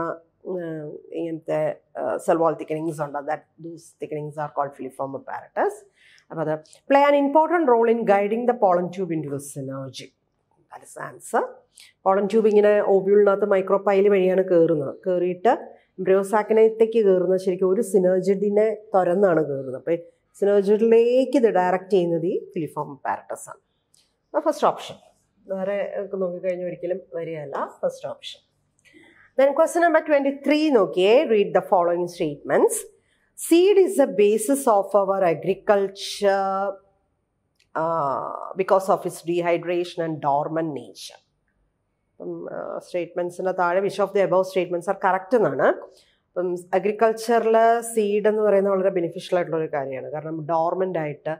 ഇങ്ങനത്തെ സെൽ വാൾ തിക്കനിങ്സ് ഉണ്ട് that those thickenings are called filiform apparatus അപ്പോൾ അത് play an important role in guiding the pollen tube in to the synergy that's answer pollen tube ഇങ്ങനെ ഓബ്യൂളിനകത്ത് micropyle വഴിയാണ് കയറുന്നത് കയറിയിട്ട് എംബ്രിയോസാക്കിനത്തേക്ക് കയറുന്നത് ശരിക്കും ഒരു സിനോജിഡിനെ തുരന്നാണ് കയറുന്നത് അപ്പോൾ സിനോജിഡിലേക്ക് ഇത് ഡയറക്റ്റ് ചെയ്യുന്നത് ഈ ഫിലിഫോം പാരറ്റസ് ആണ് ഫസ്റ്റ് ഓപ്ഷൻ വേറെ നോക്കിക്കഴിഞ്ഞ ഒരിക്കലും വരികയല്ല first option then question number twenty three നോക്കിയേ read the following statements seed is a basis of our agriculture because of its dehydration and dormant nature അപ്പം സ്റ്റേറ്റ്മെൻറ്റ്സിൻ്റെ താഴെ which of the above statements are correct എന്നാണ് അപ്പം അഗ്രികൾച്ചറിൽ seed എന്ന് പറയുന്നത് വളരെ beneficial ആയിട്ടുള്ള ഒരു കാര്യമാണ് കാരണം ഡോർമെൻ്റ് ആയിട്ട്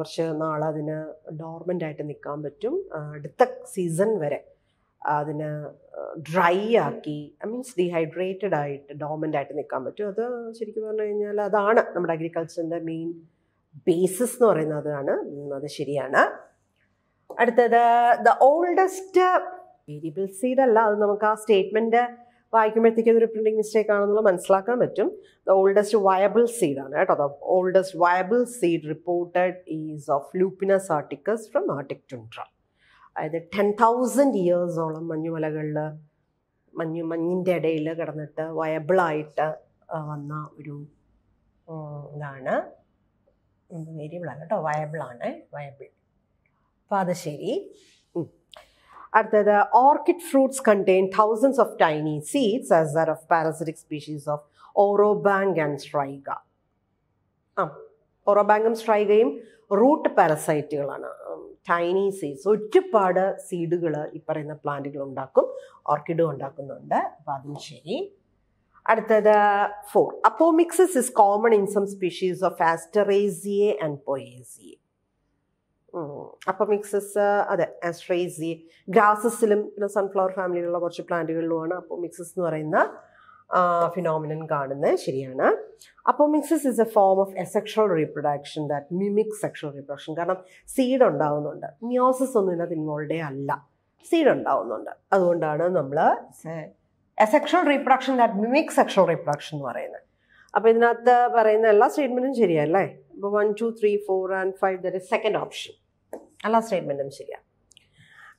കുറച്ച് നാളതിന് ഡോർമെൻ്റ് ആയിട്ട് നിൽക്കാൻ പറ്റും അടുത്ത സീസൺ വരെ അതിന് ഡ്രൈ ആക്കി ഐ മീൻസ് ഡീഹൈഡ്രേറ്റഡ് ആയിട്ട് ഡോമൻ്റ് ആയിട്ട് നിൽക്കാൻ പറ്റും അത് ശരിക്കും പറഞ്ഞു കഴിഞ്ഞാൽ അതാണ് നമ്മുടെ അഗ്രികൾച്ചറിൻ്റെ മെയിൻ ബേസിസ് എന്ന് പറയുന്നത് അതാണ് അത് ശരിയാണ് അടുത്തത് ദ ഓൾഡസ്റ്റ് വേരിയബിൾ സീഡ് അല്ല അത് നമുക്ക് ആ സ്റ്റേറ്റ്മെൻറ്റ് വായിക്കുമ്പോഴത്തേക്കും അതൊരു പ്രിൻറ്റിംഗ് മിസ്റ്റേക്ക് ആണെന്നുള്ളത് മനസ്സിലാക്കാൻ പറ്റും ദ ഓൾഡസ്റ്റ് വയബിൾ സീഡ് ആണ് കേട്ടോ the oldest viable seed reported is of Lupinus arcticus from Arctic tundra അതായത് ടെൻ തൗസൻഡ് ഇയേഴ്സോളം മഞ്ഞുമലകളിൽ മഞ്ഞു മഞ്ഞിൻ്റെ ഇടയിൽ കിടന്നിട്ട് വയബിളായിട്ട് വന്ന ഒരു ഇതാണ് വേരിയബിളാണ് കേട്ടോ വയബിളാണ് വയബിൾ അപ്പോൾ അത് ശരി അടുത്തത് orchid fruits contain thousands of tiny seeds as are of parasitic species of Orobanche and Striga ആ ഓറോബാങ്കും സ്ട്രൈഗയും റൂട്ട് പാരസൈറ്റുകളാണ് ടൈനി സീഡ്സ് ഒറ്റപ്പാട് സീഡുകൾ ഈ പറയുന്ന പ്ലാന്റുകൾ ഉണ്ടാക്കും ഓർക്കിഡും ഉണ്ടാക്കുന്നുണ്ട് അപ്പോൾ അതും ശരി അടുത്തത് four apomixis is common in some species of Asteraceae and Poaceae apomixis അതെ ആസ്ട്രേസിയെ ഗ്രാസസിലും പിന്നെ സൺഫ്ലവർ ഫാമിലിയിലുള്ള കുറച്ച് പ്ലാന്റുകളിലുമാണ് അപ്പോമിക്സസ് എന്ന് പറയുന്ന ഫിനോമിനൻ കാണുന്നത് ശരിയാണ് apomixis is a form of asexual reproduction that mimic sexual reproduction കാരണം സീഡ് ഉണ്ടാവുന്നുണ്ട് മിയോസിസ് ഒന്നും ഇതിനകത്ത് ഇൻവോൾവേ അല്ല സീഡ് ഉണ്ടാവുന്നുണ്ട് അതുകൊണ്ടാണ് നമ്മൾ asexual reproduction that mimic sexual reproduction എന്ന് പറയുന്നത് അപ്പോൾ ഇതിനകത്ത് പറയുന്ന എല്ലാ സ്റ്റേറ്റ്മെൻറ്റും ശരിയല്ലേ ഇപ്പോൾ one two three four and five the second option എല്ലാ സ്റ്റേറ്റ്മെൻറ്റും ശരിയാണ്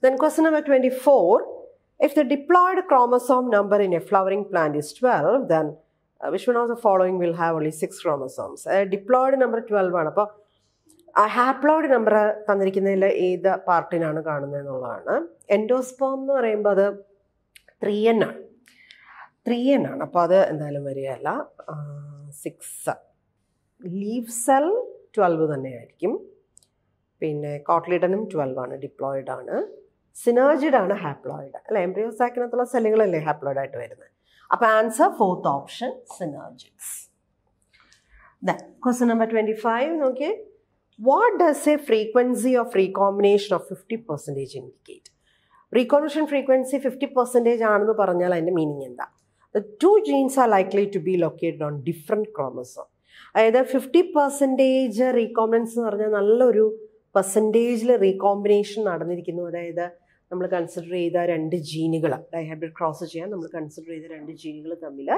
then question number twenty four If the diploid chromosome number in a flowering plant is 12, then uh, which one of the following will have only 6 chromosomes? Uh, diploid number 12 ആണ് അപ്പോൾ ആ haploid number തന്നിരിക്കുന്നതിൽ ഏത് പാർട്ടിനാണ് കാണുന്നത് എന്നുള്ളതാണ് endosperm എന്ന് പറയുമ്പോൾ അത് three N ആണ് ത്രീ എൻ ആണ് അപ്പോൾ അത് എന്തായാലും വരികയല്ല സിക്സ് ലീവ് സെൽ ട്വൽവ് തന്നെയായിരിക്കും പിന്നെ കോട്ട്ലീഡനും ട്വൽവ് ആണ് ഡിപ്ലോയിഡ് ആണ് സിനേർജിഡാണ് ഹാപ്ലോയിഡ് അല്ലെ എംബ്രിയോ സാക്കിനകത്തുള്ള സെല്ലുകളല്ലേ ഹാപ്ലോയിഡ് ആയിട്ട് വരുന്നത് അപ്പോൾ answer fourth option synergids question number twenty five നോക്കിയേ what does a frequency of recombination of fifty percentage indicate recombination frequency fifty percentage ആണെന്ന് പറഞ്ഞാൽ അതിൻ്റെ മീനിങ് എന്താ two genes are likely to be located on different chromosome അതായത് fifty percentage recombinants എന്ന് പറഞ്ഞാൽ നല്ലൊരു പെർസെൻറ്റേജിൽ recombination നടന്നിരിക്കുന്നു അതായത് നമ്മൾ കൺസിഡർ ചെയ്ത രണ്ട് ജീനുകൾ ഡൈഹൈബ്രിഡ് ക്രോസ് ചെയ്യാൻ നമ്മൾ കൺസിഡർ ചെയ്ത രണ്ട് ജീനുകൾ തമ്മിൽ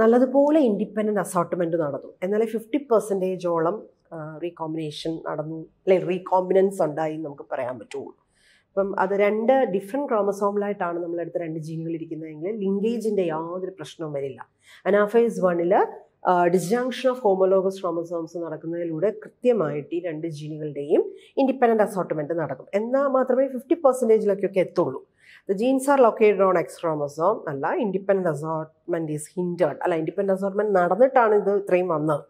നല്ലതുപോലെ ഇൻഡിപെൻഡൻറ്റ് അസോർട്ട്മെൻറ്റ് നടന്നു എന്നാൽ ഫിഫ്റ്റി പെർസെൻറ്റേജോളം റീകോമ്പിനേഷൻ നടന്നു അല്ലെങ്കിൽ റീകോമ്പിനൻസ് ഉണ്ടായി നമുക്ക് പറയാൻ പറ്റുള്ളൂ അപ്പം അത് രണ്ട് ഡിഫറെൻറ്റ് ക്രോമസോമിലായിട്ടാണ് നമ്മളെടുത്ത രണ്ട് ജീനുകൾ ഇരിക്കുന്നതെങ്കിൽ ലിങ്കേജിൻ്റെ യാതൊരു പ്രശ്നവും വരില്ല അനാഫേസ് വണ്ണിൽ ഡിസ്ജാങ്ഷൻ ഓഫ് ഹോമോലോഗസ് ക്രോമസോംസ് നടക്കുന്നതിലൂടെ കൃത്യമായിട്ട് ഈ രണ്ട് ജീനുകളുടെയും ഇൻഡിപെൻഡൻറ്റ് അസോർട്ട്മെൻറ്റ് നടക്കും എന്നാൽ മാത്രമേ ഫിഫ്റ്റി പെർസെൻറ്റേജിലൊക്കെയൊക്കെ എത്തുള്ളൂ the genes are located on X chromosome അല്ല ഇൻഡിപെൻഡൻറ്റ് അസോർട്ട്മെൻറ്റ് ഈസ് ഹിൻഡേഡ് അല്ല ഇൻഡിപെൻഡൻറ്റ് അസോർട്ട്മെൻറ്റ് നടന്നിട്ടാണ് ഇത് ഇത്രയും വന്നത്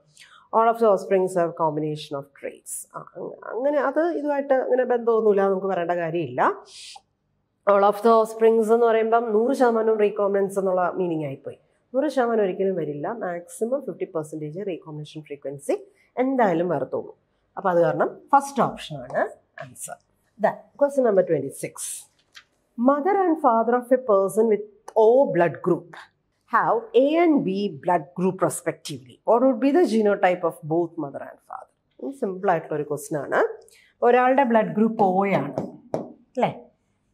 all of the offsprings are combination of traits അങ്ങനെ അത് ഇതുമായിട്ട് അങ്ങനെ ബന്ധമൊന്നുമില്ല നമുക്ക് പറയേണ്ട കാര്യമില്ല ഓൾ ഓഫ് ദ ഓസ്പ്രിങ്സ് എന്ന് പറയുമ്പം നൂറ് ശതമാനം റീകോമൻസ് എന്നുള്ള മീനിങ് ആയിപ്പോയി നൂറ് ശതമാനം ഒരിക്കലും വരില്ല maximum fifty percentage recombination frequency എന്തായാലും വരത്തുള്ളൂ അപ്പോൾ അത് കാരണം ഫസ്റ്റ് ഓപ്ഷനാണ് answer the question number twenty six mother and father of a person with O blood group have A and B blood group respectively or would be the genotype of both mother and father simple ആയിട്ടുള്ള ഒരു question ആണ് ഒരാളുടെ blood group ഓയാണ് അല്ലേ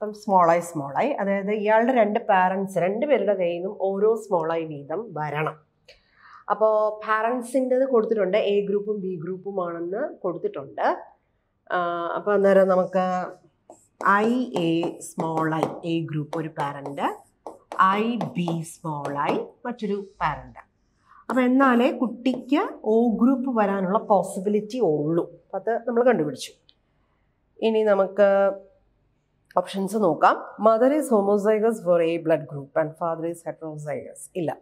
ഇപ്പം സ്മോളായി സ്മോളായി അതായത് ഇയാളുടെ രണ്ട് parents രണ്ട് പേരുടെ കയ്യിൽ നിന്നും ഓരോ സ്മോളായി വീതം വരണം അപ്പോൾ പാരൻസിൻ്റെത് കൊടുത്തിട്ടുണ്ട് എ ഗ്രൂപ്പും ബി ഗ്രൂപ്പും ആണെന്ന് കൊടുത്തിട്ടുണ്ട് അപ്പോൾ അന്നേരം നമുക്ക് ഐ എ സ്മോളായി എ ഗ്രൂപ്പ് ഒരു പാരൻ്റ് ഐ ബി സ്മോളായി മറ്റൊരു പാരൻ്റ് അപ്പോൾ എന്നാലേ കുട്ടിക്ക് ഒ ഗ്രൂപ്പ് വരാനുള്ള പോസിബിലിറ്റി ഉള്ളൂ അത് നമ്മൾ കണ്ടുപിടിച്ചു ഇനി നമുക്ക് ഓപ്ഷൻസ് നോക്കാം mother is homozygous for A blood group and father is heterozygous ഇല്ല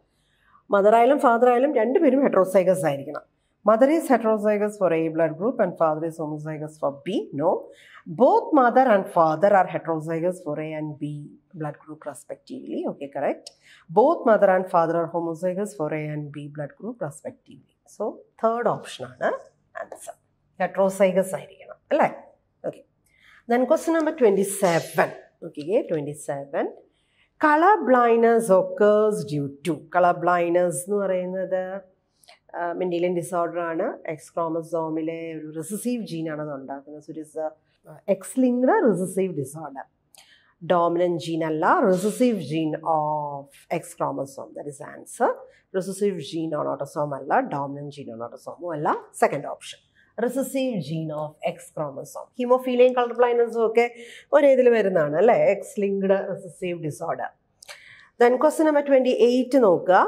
മദർ ആയാലും ഫാദർ ആയാലും രണ്ടുപേരും ഹെട്രോസൈഗസ് ആയിരിക്കണം mother is heterozygous for A blood group and father is homozygous for B no both mother and father are heterozygous for A and B blood group respectively okay correct both mother and father are homozygous for a and b blood group respectively so third option ആണ് answer heterozygous ആയിരിക്കണം അല്ലേ then question number twenty seven 27. Twenty seven colour blindness occurs due to colour blindness എന്ന് പറയുന്നത് Mendelian disorder ആണ് X ക്രോമസോമിലെ ഒരു recessive ജീനാണ് അത് ഉണ്ടാക്കുന്നത് so it is X linked recessive disorder dominant gene അല്ല recessive gene of X chromosome that is answer recessive gene on autosome അല്ല ഡോമിനൻ ജീൻ ഓൺ ഓട്ടോസോമും അല്ല second option recessive gene of X chromosome ഹീമോഫീലിയും colour ബ്ലൈൻഡൻസും ഒക്കെ ഒരേ ഇതിൽ വരുന്നതാണ് അല്ലേ X linked recessive disorder then question number twenty eight നോക്കുക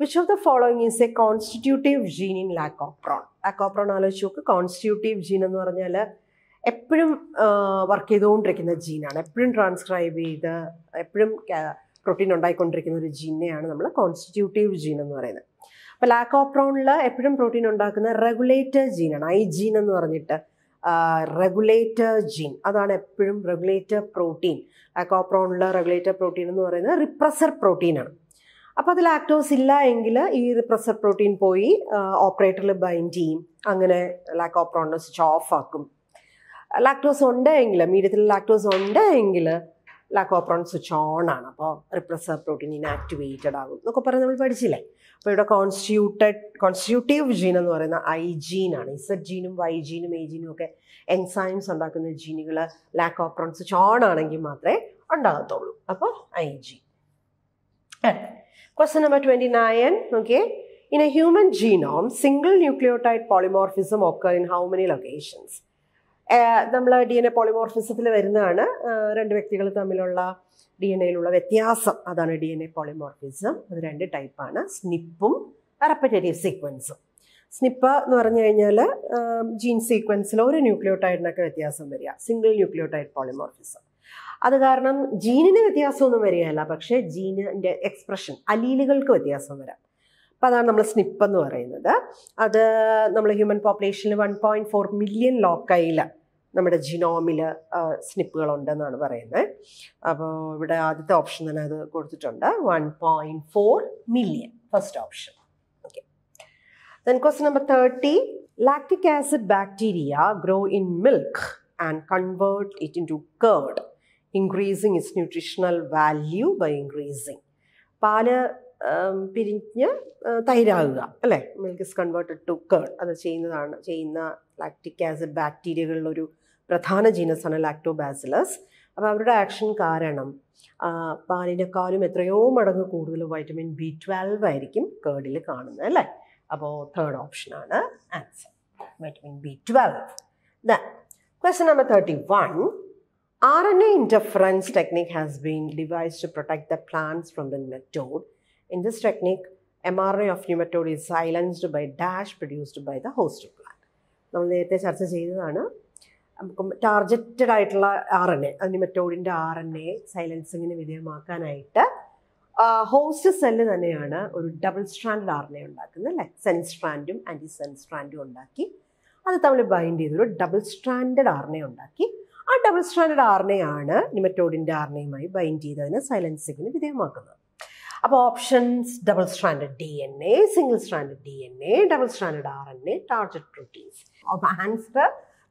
which of the following is a constitutive gene in lac operon lac operon ആലോചിച്ച് നോക്ക് കോൺസ്റ്റിറ്റ്യൂട്ടീവ് ജീൻ എന്ന് പറഞ്ഞാൽ എപ്പോഴും വർക്ക് ചെയ്തുകൊണ്ടിരിക്കുന്ന ജീനാണ് എപ്പോഴും ട്രാൻസ്ക്രൈബ് ചെയ്ത് എപ്പോഴും പ്രോട്ടീൻ ഉണ്ടായിക്കൊണ്ടിരിക്കുന്ന ഒരു ജീനെയാണ് നമ്മൾ കോൺസ്റ്റിറ്റ്യൂട്ടീവ് ജീൻ എന്ന് പറയുന്നത് ഇപ്പോൾ ലാക്കോപ്രോണിൽ എപ്പോഴും പ്രോട്ടീൻ ഉണ്ടാക്കുന്ന റെഗുലേറ്റർ ജീനാണ് ഐ ജീൻ എന്ന് പറഞ്ഞിട്ട് റെഗുലേറ്റർ ജീൻ അതാണ് എപ്പോഴും റെഗുലേറ്റർ പ്രോട്ടീൻ ലാക്കോപ്രോണിൽ റെഗുലേറ്റർ പ്രോട്ടീൻ എന്ന് പറയുന്നത് റിപ്രസർ പ്രോട്ടീനാണ് അപ്പോൾ അത് ലാക്ടോസ് ഇല്ല എങ്കിൽ ഈ റിപ്രസർ പ്രോട്ടീൻ പോയി ഓപ്പറേറ്ററിൽ ബൈൻഡ് ചെയ്യും അങ്ങനെ ലാക്കോപ്രോണിനെ സ്വിച്ച് ഓഫ് ആക്കും ലാക്ടോസ് ഉണ്ട് എങ്കിൽ മീഡിയത്തിൽ ലാക്ടോസ് ഉണ്ട് എങ്കിൽ ലാക്കോപ്രോൺ സ്വിച്ച് ഓൺ ആണ് അപ്പോൾ റിപ്രസർ പ്രോട്ടീൻ ഇനാക്ടിവേറ്റഡ് ആകും എന്നൊക്കെ പറഞ്ഞ് നമ്മൾ പഠിച്ചില്ലേ അപ്പോൾ ഇവിടെ കോൺസ്റ്റിറ്റ്യൂട്ടഡ് കോൺസ്റ്റിറ്റ്യൂട്ടീവ് ജീൻ എന്ന് പറയുന്ന ഐ ജീനാണ് ഇസഡ് ജീനും വൈ ജീനും എ ജീനും ഒക്കെ എൻസൈംസ് ഉണ്ടാക്കുന്ന ജീനുകൾ ലാക്കോപ്രോൺ സ്വിച്ച് ഓൺ ആണെങ്കിൽ മാത്രമേ ഉണ്ടാകത്തുള്ളൂ അപ്പോൾ I G question number twenty nine okay in a human genome single nucleotide polymorphism occur in how many locations നമ്മൾ ഡി എൻ എ പോളിമോർഫിസത്തിൽ വരുന്നതാണ് രണ്ട് വ്യക്തികൾ തമ്മിലുള്ള ഡി എൻ എയിലുള്ള വ്യത്യാസം അതാണ് ഡി എൻ എ പോളിമോർഫിസം അത് രണ്ട് ടൈപ്പാണ് സ്നിപ്പും റെപ്പറ്റേറ്റീവ് സീക്വൻസും സ്നിപ്പ് എന്ന് പറഞ്ഞു കഴിഞ്ഞാൽ ജീൻ സീക്വൻസിൽ ഒരു ന്യൂക്ലിയോടൈഡിനൊക്കെ വ്യത്യാസം വരിക സിംഗിൾ ന്യൂക്ലിയോടൈഡ് പോളിമോർഫിസം അത് കാരണം ജീനിന് വ്യത്യാസമൊന്നും വരികയല്ല പക്ഷേ ജീനിൻ്റെ എക്സ്പ്രഷൻ അലീലുകൾക്ക് വ്യത്യാസം വരാം അപ്പോൾ അതാണ് നമ്മൾ സ്നിപ്പ് എന്ന് പറയുന്നത് അത് നമ്മൾ ഹ്യൂമൻ പോപ്പുലേഷനിൽ വൺ പോയിൻറ്റ് ഫോർ മില്യൺ ലോക്കയിൽ നമ്മുടെ ജിനോമിൽ സ്നിപ്പുകളുണ്ടെന്നാണ് പറയുന്നത് അപ്പോൾ ഇവിടെ ആദ്യത്തെ ഓപ്ഷൻ തന്നെ അത് കൊടുത്തിട്ടുണ്ട് one point four million first option okay then question number thirty lactic acid bacteria grow in milk and convert it into curd increasing its nutritional value by increasing പാല് പിരിഞ്ഞ് തൈരാകുക അല്ലേ milk is converted to curd അത് ചെയ്യുന്നതാണ് ചെയ്യുന്ന lactic acid ബാക്ടീരിയകളിലൊരു പ്രധാന ജീനസാണ് lactobacillus അപ്പോൾ അവരുടെ ആക്ഷൻ കാരണം പാലിനെക്കാളും എത്രയോ മടങ്ങ് കൂടുതൽ വൈറ്റമിൻ ബി ട്വൽവ് ആയിരിക്കും കേർഡിൽ കാണുന്നത് അല്ലേ അപ്പോൾ തേർഡ് ഓപ്ഷനാണ് answer vitamin B twelve the question number thirty one a interference technique has been devised to protect the plants from the nematode In this technique, mRNA of nematode is silenced by dash produced by the host plant. നമ്മൾ നേരത്തെ ചർച്ച ചെയ്തതാണ് നമുക്ക് targeted ആയിട്ടുള്ള R N A നിമറ്റോഡിൻ്റെ R N A സൈലൻസിങ്ങിന് വിധേയമാക്കാനായിട്ട് host cell തന്നെയാണ് ഒരു double strand R N A ഉണ്ടാക്കുന്നത് അല്ലേ സെൻ സ്ട്രാൻഡും ആൻറ്റി സെൻ സ്ട്രാൻഡും ഉണ്ടാക്കി അത് തമ്മിൽ ബൈൻഡ് ചെയ്തൊരു double stranded R N A ഉണ്ടാക്കി ആ double stranded R N A ആണ് നിമറ്റോഡിൻ്റെ ആർ എൻ എയുമായി ബൈൻഡ് ചെയ്തതിനെ സൈലൻസിങ്ങിന് വിധേയമാക്കുന്നത് അപ്പോൾ options double stranded D N A single stranded D N A double stranded R N A target proteins answer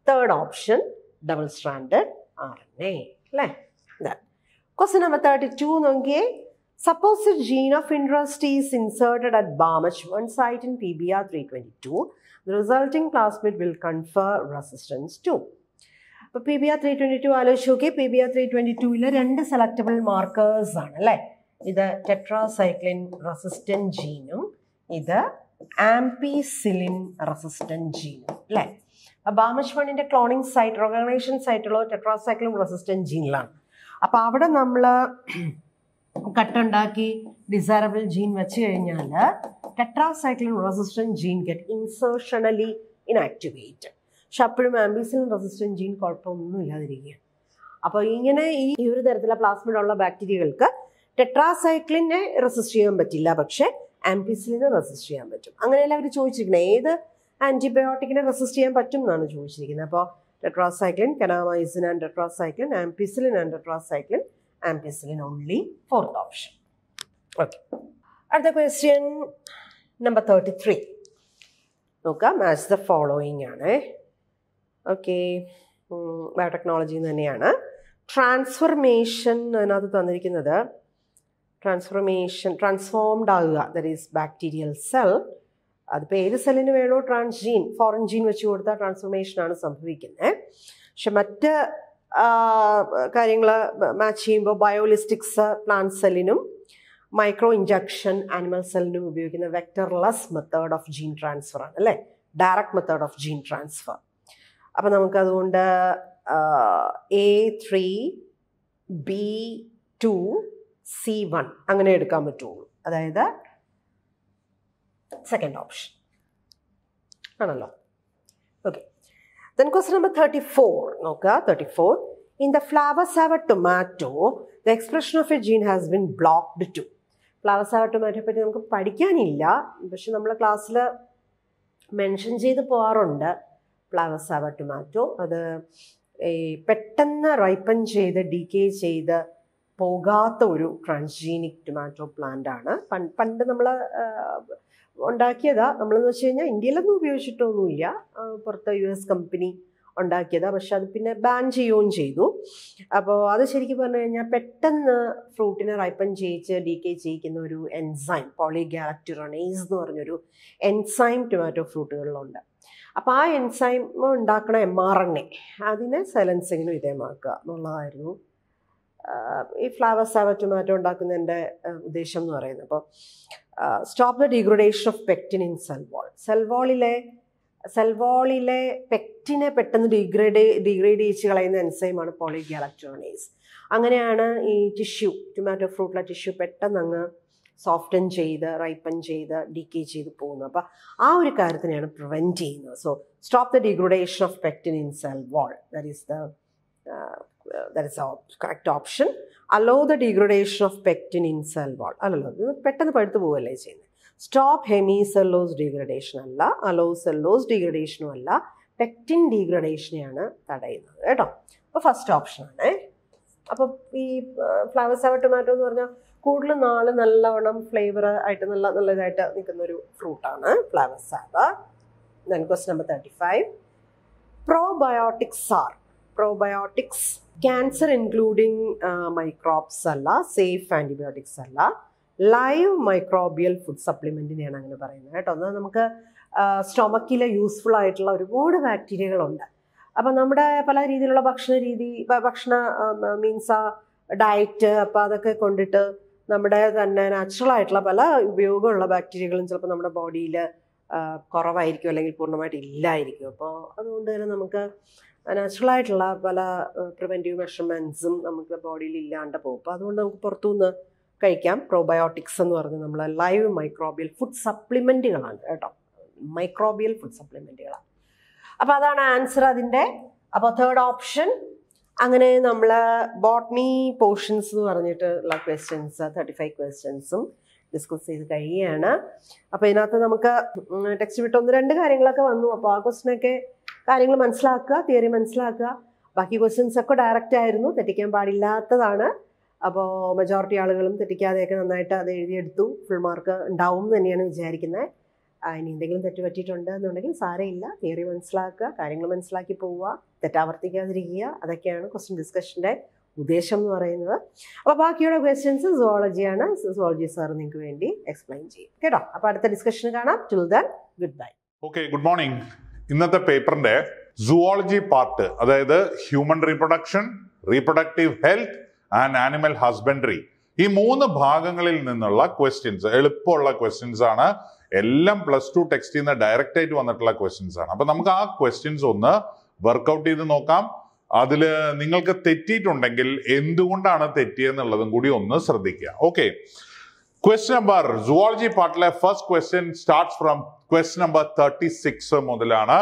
third option double stranded R N A അല്ലേ question number thirty two നോക്കിയേ Suppose a gene of interest is inserted at BAMH1 site in PBR322, the resulting plasmid will confer resistance to അപ്പോൾ P B R three twenty two ആലോചിച്ച് നോക്കിയേ P B R three twenty ടുവിൽ രണ്ട് selectable markers ആണ് അല്ലേ ഇത് tetracycline resistant ജീനും ഇത് ampicillin resistant ജീനും അല്ലേ അപ്പം ബാമഷ്മണിൻ്റെ ക്ലോണിങ് സൈറ്റ് റൊഗനൈസേഷൻ സൈറ്റുള്ള ടെട്രാസൈക്ലിൻ റെസിസ്റ്റൻറ്റ് ജീനിലാണ് അപ്പം അവിടെ നമ്മൾ കട്ടുണ്ടാക്കി ഡിസൈറബിൾ ജീൻ വെച്ച് കഴിഞ്ഞാൽ tetracycline resistant gene get insertionally inactivate പക്ഷെ അപ്പോഴും ആംബിസിലിൻ റെസിസ്റ്റൻറ്റ് ജീൻ കുഴപ്പമൊന്നും ഇല്ലാതിരിക്കുക അപ്പോൾ ഇങ്ങനെ ഈ ഒരു തരത്തിലുള്ള പ്ലാസ്മിഡുള്ള ബാക്ടീരിയകൾക്ക് ടെട്രാസൈക്ലിനെ റെസിസ്റ്റ് ചെയ്യാൻ പറ്റില്ല പക്ഷേ ആംപിസിലിനെ റെസിസ്റ്റ് ചെയ്യാൻ പറ്റും അങ്ങനെയല്ല അവർ ചോദിച്ചിരിക്കുന്നത് ഏത് ആൻറ്റിബയോട്ടിക്കിനെ റെസിസ്റ്റ് ചെയ്യാൻ പറ്റും എന്നാണ് ചോദിച്ചിരിക്കുന്നത് അപ്പോൾ tetracycline kanamycin and tetracycline ampicillin and tetracycline ampicillin only fourth option okay അടുത്ത ക്വസ്റ്റ്യൻ നമ്പർ തേർട്ടി ത്രീ നോക്കാം ആസ് ദ ഫോളോയിങ് ആണ് ഓക്കെ ബയോടെക്നോളജി തന്നെയാണ് ട്രാൻസ്ഫർമേഷൻ അതിനകത്ത് തന്നിരിക്കുന്നത് ട്രാൻസ്ഫോർമേഷൻ ട്രാൻസ്ഫോംഡ് ആകുക ദറ്റ് ഈസ് ബാക്ടീരിയൽ സെൽ അതിപ്പോൾ ഏത് സെല്ലിന് വേണോ ട്രാൻസ്ജീൻ ഫോറിൻ ജീൻ വെച്ച് കൊടുത്താൽ ട്രാൻസ്ഫോർമേഷനാണ് സംഭവിക്കുന്നത് പക്ഷെ മറ്റ് കാര്യങ്ങൾ മാച്ച് ചെയ്യുമ്പോൾ ബയോലിസ്റ്റിക്സ് പ്ലാന്റ് സെല്ലിനും മൈക്രോ ഇഞ്ചക്ഷൻ ആനിമൽ സെല്ലിനും ഉപയോഗിക്കുന്ന vectorless method of gene transfer ആണ് അല്ലേ direct method of gene transfer അപ്പം നമുക്കതുകൊണ്ട് A three B two C one അങ്ങനെ എടുക്കാൻ പറ്റുള്ളൂ അതായത് സെക്കൻഡ് ഓപ്ഷൻ ആണല്ലോ okay then question number thirty four നോക്കുക thirty four in the Flavr Savr tomato the expression of a gene has been blocked to Flavr Savr ടൊമാറ്റോയെ പറ്റി നമുക്ക് പഠിക്കാനില്ല പക്ഷെ നമ്മളെ ക്ലാസ്സിൽ മെൻഷൻ ചെയ്ത് പോകാറുണ്ട് ഫ്ലവേഴ്സ് സാവർ ടൊമാറ്റോ അത് ഈ പെട്ടെന്ന് റൈപ്പൻ ചെയ്ത് ഡീക്കേ ചെയ്ത് പോകാത്ത ഒരു ട്രാൻസ്ജീനിക് ടൊമാറ്റോ പ്ലാന്റ് ആണ് പണ്ട് നമ്മൾ ഉണ്ടാക്കിയതാ നമ്മളെന്ന് വെച്ച് കഴിഞ്ഞാൽ ഇന്ത്യയിലൊന്നും ഉപയോഗിച്ചിട്ടൊന്നുമില്ല പുറത്ത് യു എസ് കമ്പനി ഉണ്ടാക്കിയതാ പക്ഷെ അത് പിന്നെ ബാൻ ചെയ്യുകയും ചെയ്തു അപ്പോൾ അത് ശരിക്കും പറഞ്ഞു കഴിഞ്ഞാൽ പെട്ടെന്ന് ഫ്രൂട്ടിനെ റൈപ്പൻ ചെയ്യിച്ച് ഡി കെ ചെയ്യിക്കുന്ന ഒരു എൻസൈം പോളിഗാലക്ടിറണേസ് എന്ന് പറഞ്ഞൊരു എൻസൈം ടൊമാറ്റോ ഫ്രൂട്ടുകളിലുണ്ട് അപ്പോൾ ആ എൻസൈം ഉണ്ടാക്കണ എം ആർ എൻ എ അതിനെ സൈലൻസിങ്ങിന് വിധേയമാക്കുക എന്നുള്ളതായിരുന്നു ഈ ഫ്ലവർ സാവ ടൊമാറ്റോ ഉണ്ടാക്കുന്നതിൻ്റെ ഉദ്ദേശം എന്ന് പറയുന്നത് അപ്പോൾ stop the degradation of pectin in cell wall സെൽവോളിലെ സെൽവോളിലെ പെക്റ്റിനെ പെട്ടെന്ന് ഡീഗ്രേഡ് ഡീഗ്രേഡ് ചെയ്ച്ച് കളയുന്ന എൻസൈമാണ് പോളിഗ്യാലക്ട്രോണേസ് അങ്ങനെയാണ് ഈ ടിഷ്യൂ ടൊമാറ്റോ ഫ്രൂട്ടിലെ ടിഷ്യൂ പെട്ടെന്ന് അങ്ങ് സോഫ്റ്റൻ ചെയ്ത് റൈപ്പൻ ചെയ്ത് ഡീക്കേ ചെയ്ത് പോകുന്നത് അപ്പോൾ ആ ഒരു കാര്യത്തിനെയാണ് പ്രിവെൻറ്റ് ചെയ്യുന്നത് so stop the degradation of pectin in cell wall that is the that is oh correct option allow the degradation of pectin in cell wall അല്ലല്ലോ ഇത് പെട്ടെന്ന് പഴുത്തു പോവുകയല്ലേ ചെയ്യുന്നത് സ്റ്റോപ്പ് ഹെമി സെല്ലോസ് ഡീഗ്രഡേഷൻ അല്ല അലോ സെല്ലോസ് ഡീഗ്രഡേഷനും അല്ല pectin ഡീഗ്രഡേഷനെയാണ് തടയുന്നത് കേട്ടോ അപ്പോൾ ഫസ്റ്റ് ഓപ്ഷനാണ് അപ്പോൾ ഈ ഫ്ലവർ സവ ടൊമാറ്റോ എന്ന് പറഞ്ഞാൽ കൂടുതൽ നാല് നല്ലവണ്ണം ഫ്ലേവർ ആയിട്ട് നല്ല നല്ലതായിട്ട് നിൽക്കുന്ന ഒരു ഫ്രൂട്ടാണ് Flavr Savr then question number thirty five probiotics are probiotics cancer including microbes അല്ല സേഫ് ആൻറ്റിബയോട്ടിക്സ് അല്ല ലൈവ് മൈക്രോബിയൽ ഫുഡ് സപ്ലിമെൻറ്റിനെയാണ് അങ്ങനെ പറയുന്നത് കേട്ടോ എന്നാൽ നമുക്ക് സ്റ്റൊമക്കിലെ യൂസ്ഫുൾ ആയിട്ടുള്ള ഒരുപാട് ബാക്ടീരിയകളുണ്ട് അപ്പം നമ്മുടെ പല രീതിയിലുള്ള ഭക്ഷണ രീതി ഭക്ഷണ മീൻസ് ഡയറ്റ് അപ്പം അതൊക്കെ കൊണ്ടിട്ട് നമ്മുടെ തന്നെ നാച്ചുറൽ ആയിട്ടുള്ള പല ഉപയോഗമുള്ള ബാക്ടീരിയകളും ചിലപ്പോൾ നമ്മുടെ ബോഡിയിൽ കുറവായിരിക്കും അല്ലെങ്കിൽ പൂർണ്ണമായിട്ട് ഇല്ലായിരിക്കും അപ്പോൾ അതുകൊണ്ട് തന്നെ നമുക്ക് നാച്ചുറലായിട്ടുള്ള പല പ്രിവെൻറ്റീവ് മെഷർമെൻറ്റ്സും നമുക്ക് ബോഡിയിൽ ഇല്ലാണ്ട് പോകും അപ്പോൾ അതുകൊണ്ട് നമുക്ക് പുറത്തുനിന്ന് കഴിക്കാം പ്രോബയോട്ടിക്സ് എന്ന് പറഞ്ഞ് നമ്മൾ ലൈവ് മൈക്രോബിയൽ ഫുഡ് സപ്ലിമെൻറ്റുകളാണ് കേട്ടോ മൈക്രോബിയൽ ഫുഡ് സപ്ലിമെൻറ്റുകളാണ് അപ്പോൾ അതാണ് ആൻസർ അതിൻ്റെ അപ്പോൾ തേർഡ് ഓപ്ഷൻ അങ്ങനെ നമ്മൾ ബോട്ട്നി പോർഷൻസ് എന്ന് പറഞ്ഞിട്ട് ക്വസ്റ്റ്യൻസ് തേർട്ടി ഫൈവ് ക്വസ്റ്റ്യൻസും ഡിസ്കസ് ചെയ്ത് കഴിയുകയാണ് അപ്പോൾ ഇതിനകത്ത് നമുക്ക് ടെക്സ്റ്റ് വിട്ട് ഒന്ന് രണ്ട് കാര്യങ്ങളൊക്കെ വന്നു അപ്പോൾ ആ ക്വസ്റ്റിനൊക്കെ കാര്യങ്ങൾ മനസ്സിലാക്കുക തിയറി മനസ്സിലാക്കുക ബാക്കി ക്വസ്റ്റ്യൻസ് ഒക്കെ ഡയറക്റ്റ് ആയിരുന്നു തെറ്റിക്കാൻ പാടില്ലാത്തതാണ് അപ്പോൾ മെജോറിറ്റി ആളുകളും തെറ്റിക്കാതെയൊക്കെ നന്നായിട്ട് അത് എഴുതിയെടുത്തു ഫുൾ മാർക്ക് ഉണ്ടാവും തന്നെയാണ് വിചാരിക്കുന്നത് ഇനി എന്തെങ്കിലും തെറ്റ് പറ്റിയിട്ടുണ്ട് എന്നുണ്ടെങ്കിൽ സാരമില്ല തിയറി മനസ്സിലാക്കുക കാര്യങ്ങൾ മനസ്സിലാക്കി പോവുക തെറ്റാവർത്തിക്കാതിരിക്കുക അതൊക്കെയാണ് ക്വസ്റ്റ്യൻ ഡിസ്കഷൻ്റെ ഉദ്ദേശം എന്ന് പറയുന്നത് അപ്പോൾ ബാക്കിയുള്ള ക്വസ്റ്റ്യൻസ് സുവോളജിയാണ് സുവോളജി സാർ നിങ്ങൾക്ക് വേണ്ടി എക്സ്പ്ലെയിൻ ചെയ്യും കേട്ടോ അപ്പോൾ അടുത്ത ഡിസ്കഷന് കാണാം till then good bye okay good morning ഇന്നത്തെ പേപ്പറിന്റെ സുവോളജി പാർട്ട് അതായത് human reproduction reproductive health and animal husbandry ഈ മൂന്ന് ഭാഗങ്ങളിൽ നിന്നുള്ള ക്വസ്റ്റ്യൻസ് എളുപ്പമുള്ള ക്വസ്റ്റ്യൻസ് ആണ് എല്ലാം പ്ലസ് ടു ടെക്സ്റ്റിൽ നിന്ന് ഡയറക്റ്റ് ആയിട്ട് വന്നിട്ടുള്ള ക്വസ്റ്റ്യൻസ് ആണ് അപ്പൊ നമുക്ക് ആ ക്വസ്റ്റ്യൻസ് ഒന്ന് വർക്ക്ഔട്ട് ചെയ്ത് നോക്കാം അതിൽ നിങ്ങൾക്ക് തെറ്റിയിട്ടുണ്ടെങ്കിൽ എന്തുകൊണ്ടാണ് തെറ്റിയെന്നുള്ളതും കൂടി ഒന്ന് ശ്രദ്ധിക്കുക ഓക്കെ ക്വസ്റ്റ്യൻ നമ്പർ സുവോളജി പാർട്ടിലെ first question starts from question number thirty six മുതലാണ്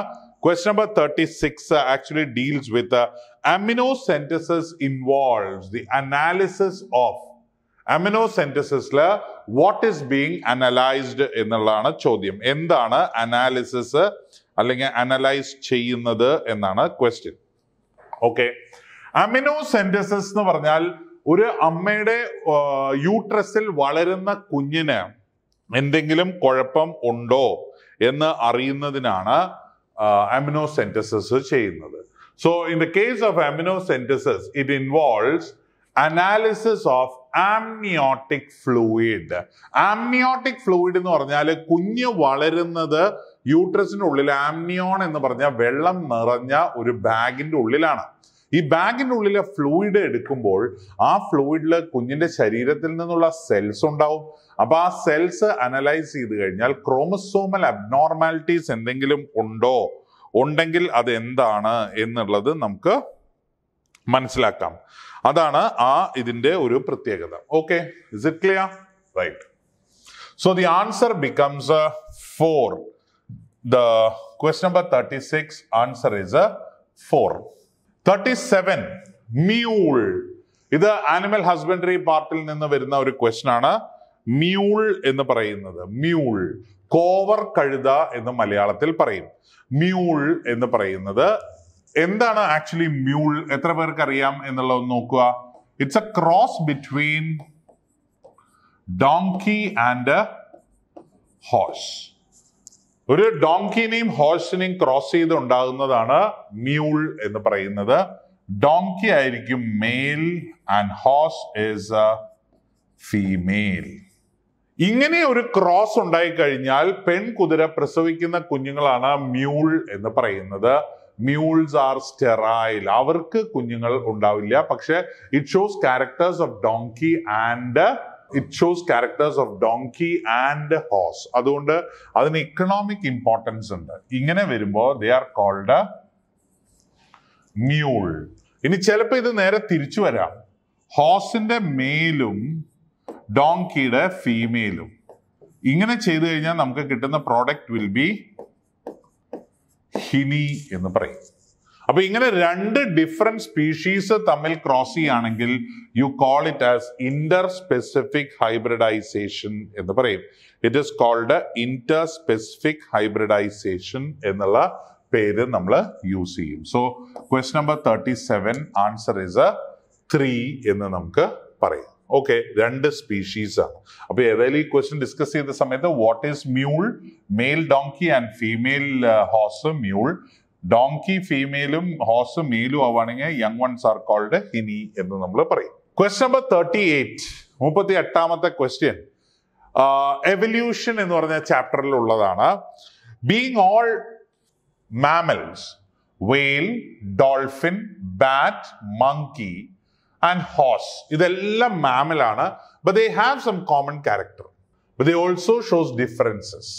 question number thirty six actually deals with amniocentesis involve the analysis of അമിനോസെൻറ്റസിൽ വാട്ട് ഈസ് ബീങ് അനലൈസ്ഡ് എന്നുള്ളതാണ് ചോദ്യം എന്താണ് അനാലിസിസ് അല്ലെങ്കിൽ അനലൈസ് ചെയ്യുന്നത് എന്നാണ് ക്വസ്റ്റ്യൻ ഓക്കെ അമിനോസെൻറ്റസിസ് എന്ന് പറഞ്ഞാൽ ഒരു അമ്മയുടെ യൂട്രസിൽ വളരുന്ന കുഞ്ഞിന് എന്തെങ്കിലും കുഴപ്പം ഉണ്ടോ എന്ന് അറിയുന്നതിനാണ് അമിനോസെൻറ്റസിസ് ചെയ്യുന്നത് so in the case of amniocentesis it involves analysis of amniotic fluid amniotic fluid എന്ന് പറഞ്ഞാൽ കുഞ്ഞ് വളരുന്നത് യൂട്രസിൻ്റെ ഉള്ളിൽ ആംനിയോൺ എന്ന് പറഞ്ഞ വെള്ളം നിറഞ്ഞ ഒരു ബാഗിൻ്റെ ഉള്ളിലാണ് ഈ ബാഗിൻ്റെ ഉള്ളിലെ ഫ്ലൂയിഡ് എടുക്കുമ്പോൾ ആ ഫ്ലൂയിഡിൽ കുഞ്ഞിൻ്റെ ശരീരത്തിൽ നിന്നുള്ള സെൽസ് ഉണ്ടാവും അപ്പോൾ ആ സെൽസ് അനലൈസ് ചെയ്ത് കഴിഞ്ഞാൽ ക്രോമസോമൽ അബ്നോർമാലിറ്റീസ് എന്തെങ്കിലും ഉണ്ടോ ഉണ്ടെങ്കിൽ അത് എന്താണ് എന്നുള്ളത് നമുക്ക് മനസ്സിലാക്കാം അതാണ് ആ ഇതിൻ്റെ ഒരു പ്രത്യേകത okay is it clear right so the answer becomes four the question number thirty six answer is four thirty seven mule ഇത് ആനിമൽ ഹസ്ബൻഡറി പാർട്ടിൽ നിന്ന് വരുന്ന ഒരു ക്വസ്റ്റൻ ആണ് മ്യൂൾ എന്ന് പറയുന്നത് മ്യൂൾ കോവർ കഴുത എന്ന് മലയാളത്തിൽ പറയും മ്യൂൾ എന്ന് പറയുന്നത് എന്താണ് ആക്ച്വലി മ്യൂൾ എത്ര പേർക്ക് അറിയാം എന്നുള്ളത് നോക്കുക it's a cross between donkey and horse ഒരു ഡോങ്കിനെയും ഹോഴ്സിനെയും ക്രോസ് ചെയ്ത് ഉണ്ടാകുന്നതാണ് മ്യൂൾ എന്ന് പറയുന്നത് ഡോങ്കി ആയിരിക്കും male and horse is female ഇങ്ങനെ ഒരു ക്രോസ് ഉണ്ടായിക്കഴിഞ്ഞാൽ പെൺകുതിര പ്രസവിക്കുന്ന കുഞ്ഞുങ്ങളാണ് മ്യൂൾ എന്ന് പറയുന്നത് മ്യൂൾസ് ആർ സ്റ്റെറൈൽ അവർക്ക് കുഞ്ഞുങ്ങൾ ഉണ്ടാവില്ല പക്ഷെ it shows characters of donkey and it shows characters of donkey and horse അതുകൊണ്ട് അതിന് ഇക്കണോമിക് ഇമ്പോർട്ടൻസ് ഉണ്ട് ഇങ്ങനെ വരുമ്പോൾ ദേ ആർ കോൾഡ് മ്യൂൾ ഇനി ചിലപ്പോൾ ഇത് നേരെ തിരിച്ചു വരാം ഹോസിന്റെ മെയിലും ഡോങ്കിയുടെ ഫീമെയിലും ഇങ്ങനെ ചെയ്തു കഴിഞ്ഞാൽ നമുക്ക് കിട്ടുന്ന പ്രോഡക്റ്റ് വിൽ ബി ഹിനി എന്ന് പറയും അപ്പൊ ഇങ്ങനെ രണ്ട് ഡിഫറെന്റ് സ്പീഷീസ് തമ്മിൽ ക്രോസ് ചെയ്യുകയാണെങ്കിൽ you call it as interspecific hybridization എന്ന് പറയും it is called interspecific hybridization എന്നുള്ള പേര് നമ്മൾ യൂസ് ചെയ്യും so quest number thirty seven answer is three എന്ന് നമുക്ക് പറയാം ഓക്കെ രണ്ട് സ്പീഷീസ് ആണ് അപ്പൊ ഏതായാലും ഈ ക്വസ്റ്റ്യൻ ഡിസ്കസ് ചെയ്ത സമയത്ത് what is mule male donkey and female horse mule donkey ഫീമെയിലും ഹോസ് മെയിലും ആവുകയാണെങ്കിൽ young ones are called hinny എന്ന് നമ്മൾ പറയും ക്വസ്റ്റ്യൻ നമ്പർ തേർട്ടി എയ്റ്റ് മുപ്പത്തി എട്ടാമത്തെ ക്വസ്റ്റ്യൻ എവല്യൂഷൻ എന്ന് പറഞ്ഞ ചാപ്റ്ററിൽ ഉള്ളതാണ് being all mammals whale dolphin bat monkey and horse ഇതെല്ലാം മാമലാണ് but they have some common character but they also shows differences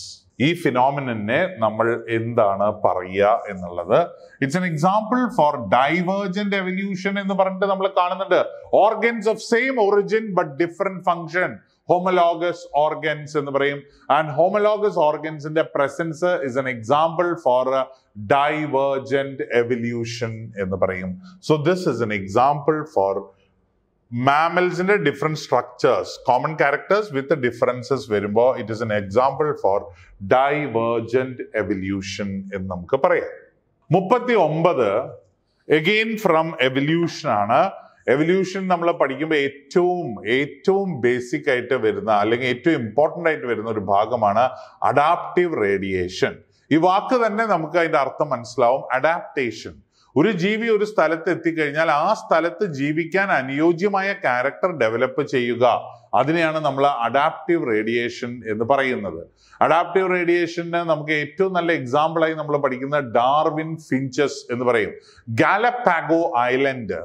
ഈ ഫിനോമിനെ നമ്മൾ എന്താണ് പറയുക എന്നുള്ളത് it's an example for divergent evolution എന്ന് പറഞ്ഞിട്ട് നമ്മൾ കാണുന്നുണ്ട് organs of same origin but different function homologous organs എന്ന് പറയും ആൻഡ് ഹോമലോഗസ് ഓർഗൻസിന്റെ presence is an example for divergent evolution എന്ന് പറയും so this is an example four മാമൽസിന്റെ different structures common characters with differences വരുമ്പോൾ it is an example for divergent evolution എന്ന് നമുക്ക് പറയാം മുപ്പത്തി ഒമ്പത് എഗെയിൻ ഫ്രം എവല്യൂഷൻ ആണ് എവല്യൂഷൻ നമ്മൾ പഠിക്കുമ്പോൾ ഏറ്റവും ഏറ്റവും ബേസിക് ആയിട്ട് വരുന്ന അല്ലെങ്കിൽ ഏറ്റവും ഇമ്പോർട്ടൻ്റ് ആയിട്ട് വരുന്ന ഒരു ഭാഗമാണ് അഡാപ്റ്റീവ് റേഡിയേഷൻ ഈ വാക്ക് തന്നെ നമുക്ക് അതിൻ്റെ അർത്ഥം മനസ്സിലാവും അഡാപ്റ്റേഷൻ ഒരു ജീവി ഒരു സ്ഥലത്ത് എത്തിക്കഴിഞ്ഞാൽ ആ സ്ഥലത്ത് ജീവിക്കാൻ അനുയോജ്യമായ ക്യാരക്ടർ ഡെവലപ്പ് ചെയ്യുക അതിനെയാണ് നമ്മൾ അഡാപ്റ്റീവ് റേഡിയേഷൻ എന്ന് പറയുന്നത് അഡാപ്റ്റീവ് റേഡിയേഷന് നമുക്ക് ഏറ്റവും നല്ല എക്സാമ്പിളായി നമ്മൾ പഠിക്കുന്ന ഡാർവിൻ ഫിഞ്ചസ് എന്ന് പറയും ഗാലപ്പാഗോ ഐലൻഡ്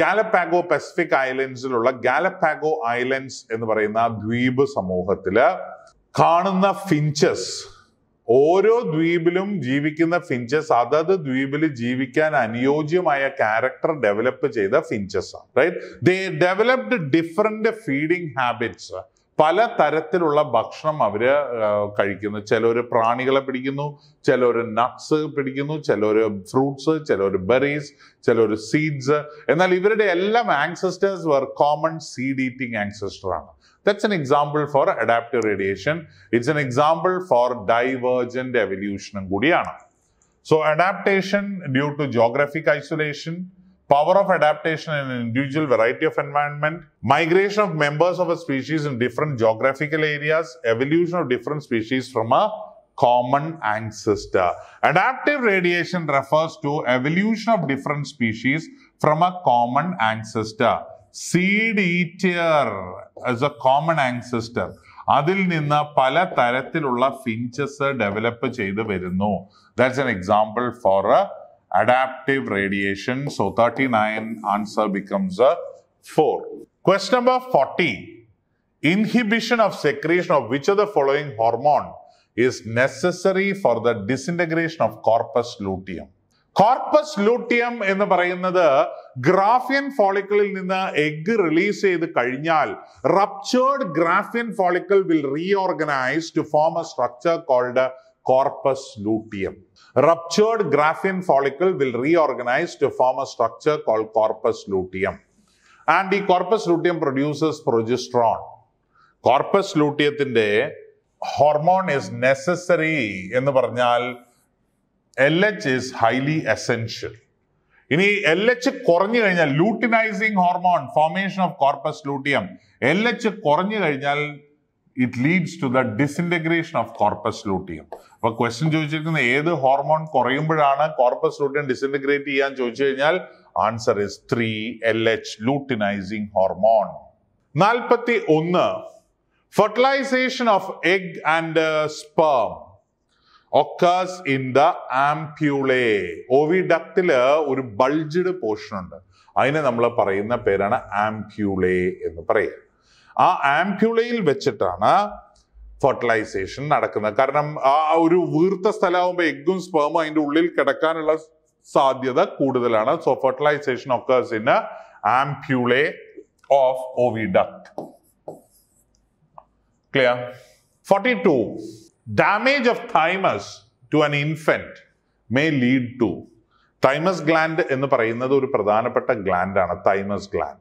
ഗാലപ്പാഗോ പസഫിക് ഐലൻഡ്സിലുള്ള ഗാലപ്പാഗോ ഐലൻഡ്സ് എന്ന് പറയുന്ന ദ്വീപ് സമൂഹത്തില് കാണുന്ന ഫിഞ്ചസ് ഓരോ ദ്വീപിലും ജീവിക്കുന്ന ഫിഞ്ചസ് അതത് ദ്വീപിൽ ജീവിക്കാൻ അനുയോജ്യമായ ക്യാരക്ടർ ഡെവലപ്പ് ചെയ്ത ഫിഞ്ചസ് ആണ് right they developed different feeding habits പല തരത്തിലുള്ള ഭക്ഷണം അവർ കഴിക്കുന്നു ചിലർ പ്രാണികളെ പിടിക്കുന്നു ചിലർ നട്ട്സ് പിടിക്കുന്നു ചിലർ ഫ്രൂട്ട്സ് ചിലർ ബെറീസ് ചിലർ സീഡ്സ് എന്നാൽ ഇവരുടെ എല്ലാം ancestors were common seed eating ancestor ആണ് That's an example for adaptive radiation. It's an example for divergent evolution കൂടിയാണ് So adaptation due to geographic isolation, power of adaptation in an individual variety of environment, migration of members of a species in different geographical areas, evolution of different species from a common ancestor. Adaptive radiation refers to evolution of different species from a common ancestor. Seed eater as a common ancestor അതിൽ നിന്ന് പല തരത്തിലുള്ള finches develop ചെയ്ത് വരുന്നു that's an example for a adaptive radiation so thirty nine answer becomes a for quest number forty inhibition of secretion of which of the following hormone is necessary for the disintegration of corpus luteum. Corpus luteum എന്ന് പറയുന്നത് Graafian ഫോളിക്കിളിൽ നിന്ന് egg release ചെയ്ത് കഴിഞ്ഞാൽ ruptured Graafian follicle will reorganise to form a structure called corpus luteum ruptured Graafian follicle will reorganise to form a structure call corpus luteum and ഈ corpus luteum produces progesterone corpus ലൂട്ടിയത്തിന്റെ hormone is necessary എന്ന് പറഞ്ഞാൽ L H is highly essential ഇനി L H കുറഞ്ഞു കഴിഞ്ഞാൽ luteinising hormone formation of corpus luteum L H കുറഞ്ഞു കഴിഞ്ഞാൽ it leads to the disintegration of corpus luteum അപ്പൊ question ചോദിച്ചിരിക്കുന്ന ഏത് ഹോർമോൺ കുറയുമ്പോഴാണ് കോർപ്പസ് ലൂട്ടിയം ഡിസിൻറ്റഗ്രേറ്റ് ചെയ്യാൻ ചോദിച്ചു കഴിഞ്ഞാൽ answer is three L H luteinising hormone നാൽപ്പത്തി ഒന്ന് fertilisation of egg and sperm occurs in the ampulla ഓവിഡക്റ്റില് ഒരു ബൾജഡ് പോർഷൻ ഉണ്ട് അതിനെ നമ്മൾ പറയുന്ന പേരാണ് ആംപ്യൂളേ എന്ന് പറയുക ആ ആംപ്യൂളയിൽ വെച്ചിട്ടാണ് ഫെർട്ടിലൈസേഷൻ നടക്കുന്നത് കാരണം ആ ഒരു വീർത്ത സ്ഥലമാകുമ്പോൾ എഗ്ഗും സ്പേമും അതിൻ്റെ ഉള്ളിൽ കിടക്കാനുള്ള സാധ്യത കൂടുതലാണ് so fertilisation occurs in ampulla of oviduct clear forty two damage of thymus to an infant may lead to thymus gland എന്ന് പറയുന്നത് ഒരു പ്രധാനപ്പെട്ട ഗ്ലാൻഡാണ് thymus gland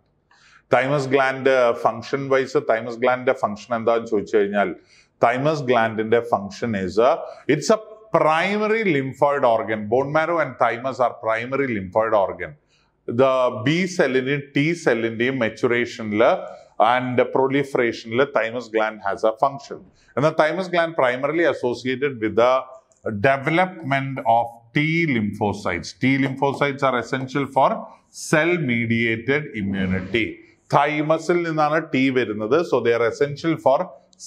thymus gland function wise thymus ഗ്ലാൻഡിന്റെ ഫംഗ്ഷൻ എന്താന്ന് ചോദിച്ചു കഴിഞ്ഞാൽ തൈമസ് ഗ്ലാൻഡിന്റെ function is it's a primary lymphoid organ Bone marrow and thymus are primary lymphoid organ. The B celliന്റെയും T celliന്റെയും മെച്ചുറേഷനിൽ and proliferation, the thymus gland has a function. And the thymus gland primarily associated with the development of T lymphocytes. T lymphocytes are essential for cell-mediated immunity. തൈമസിൽ നിന്നാണ് T വരുന്നത് so they are essential for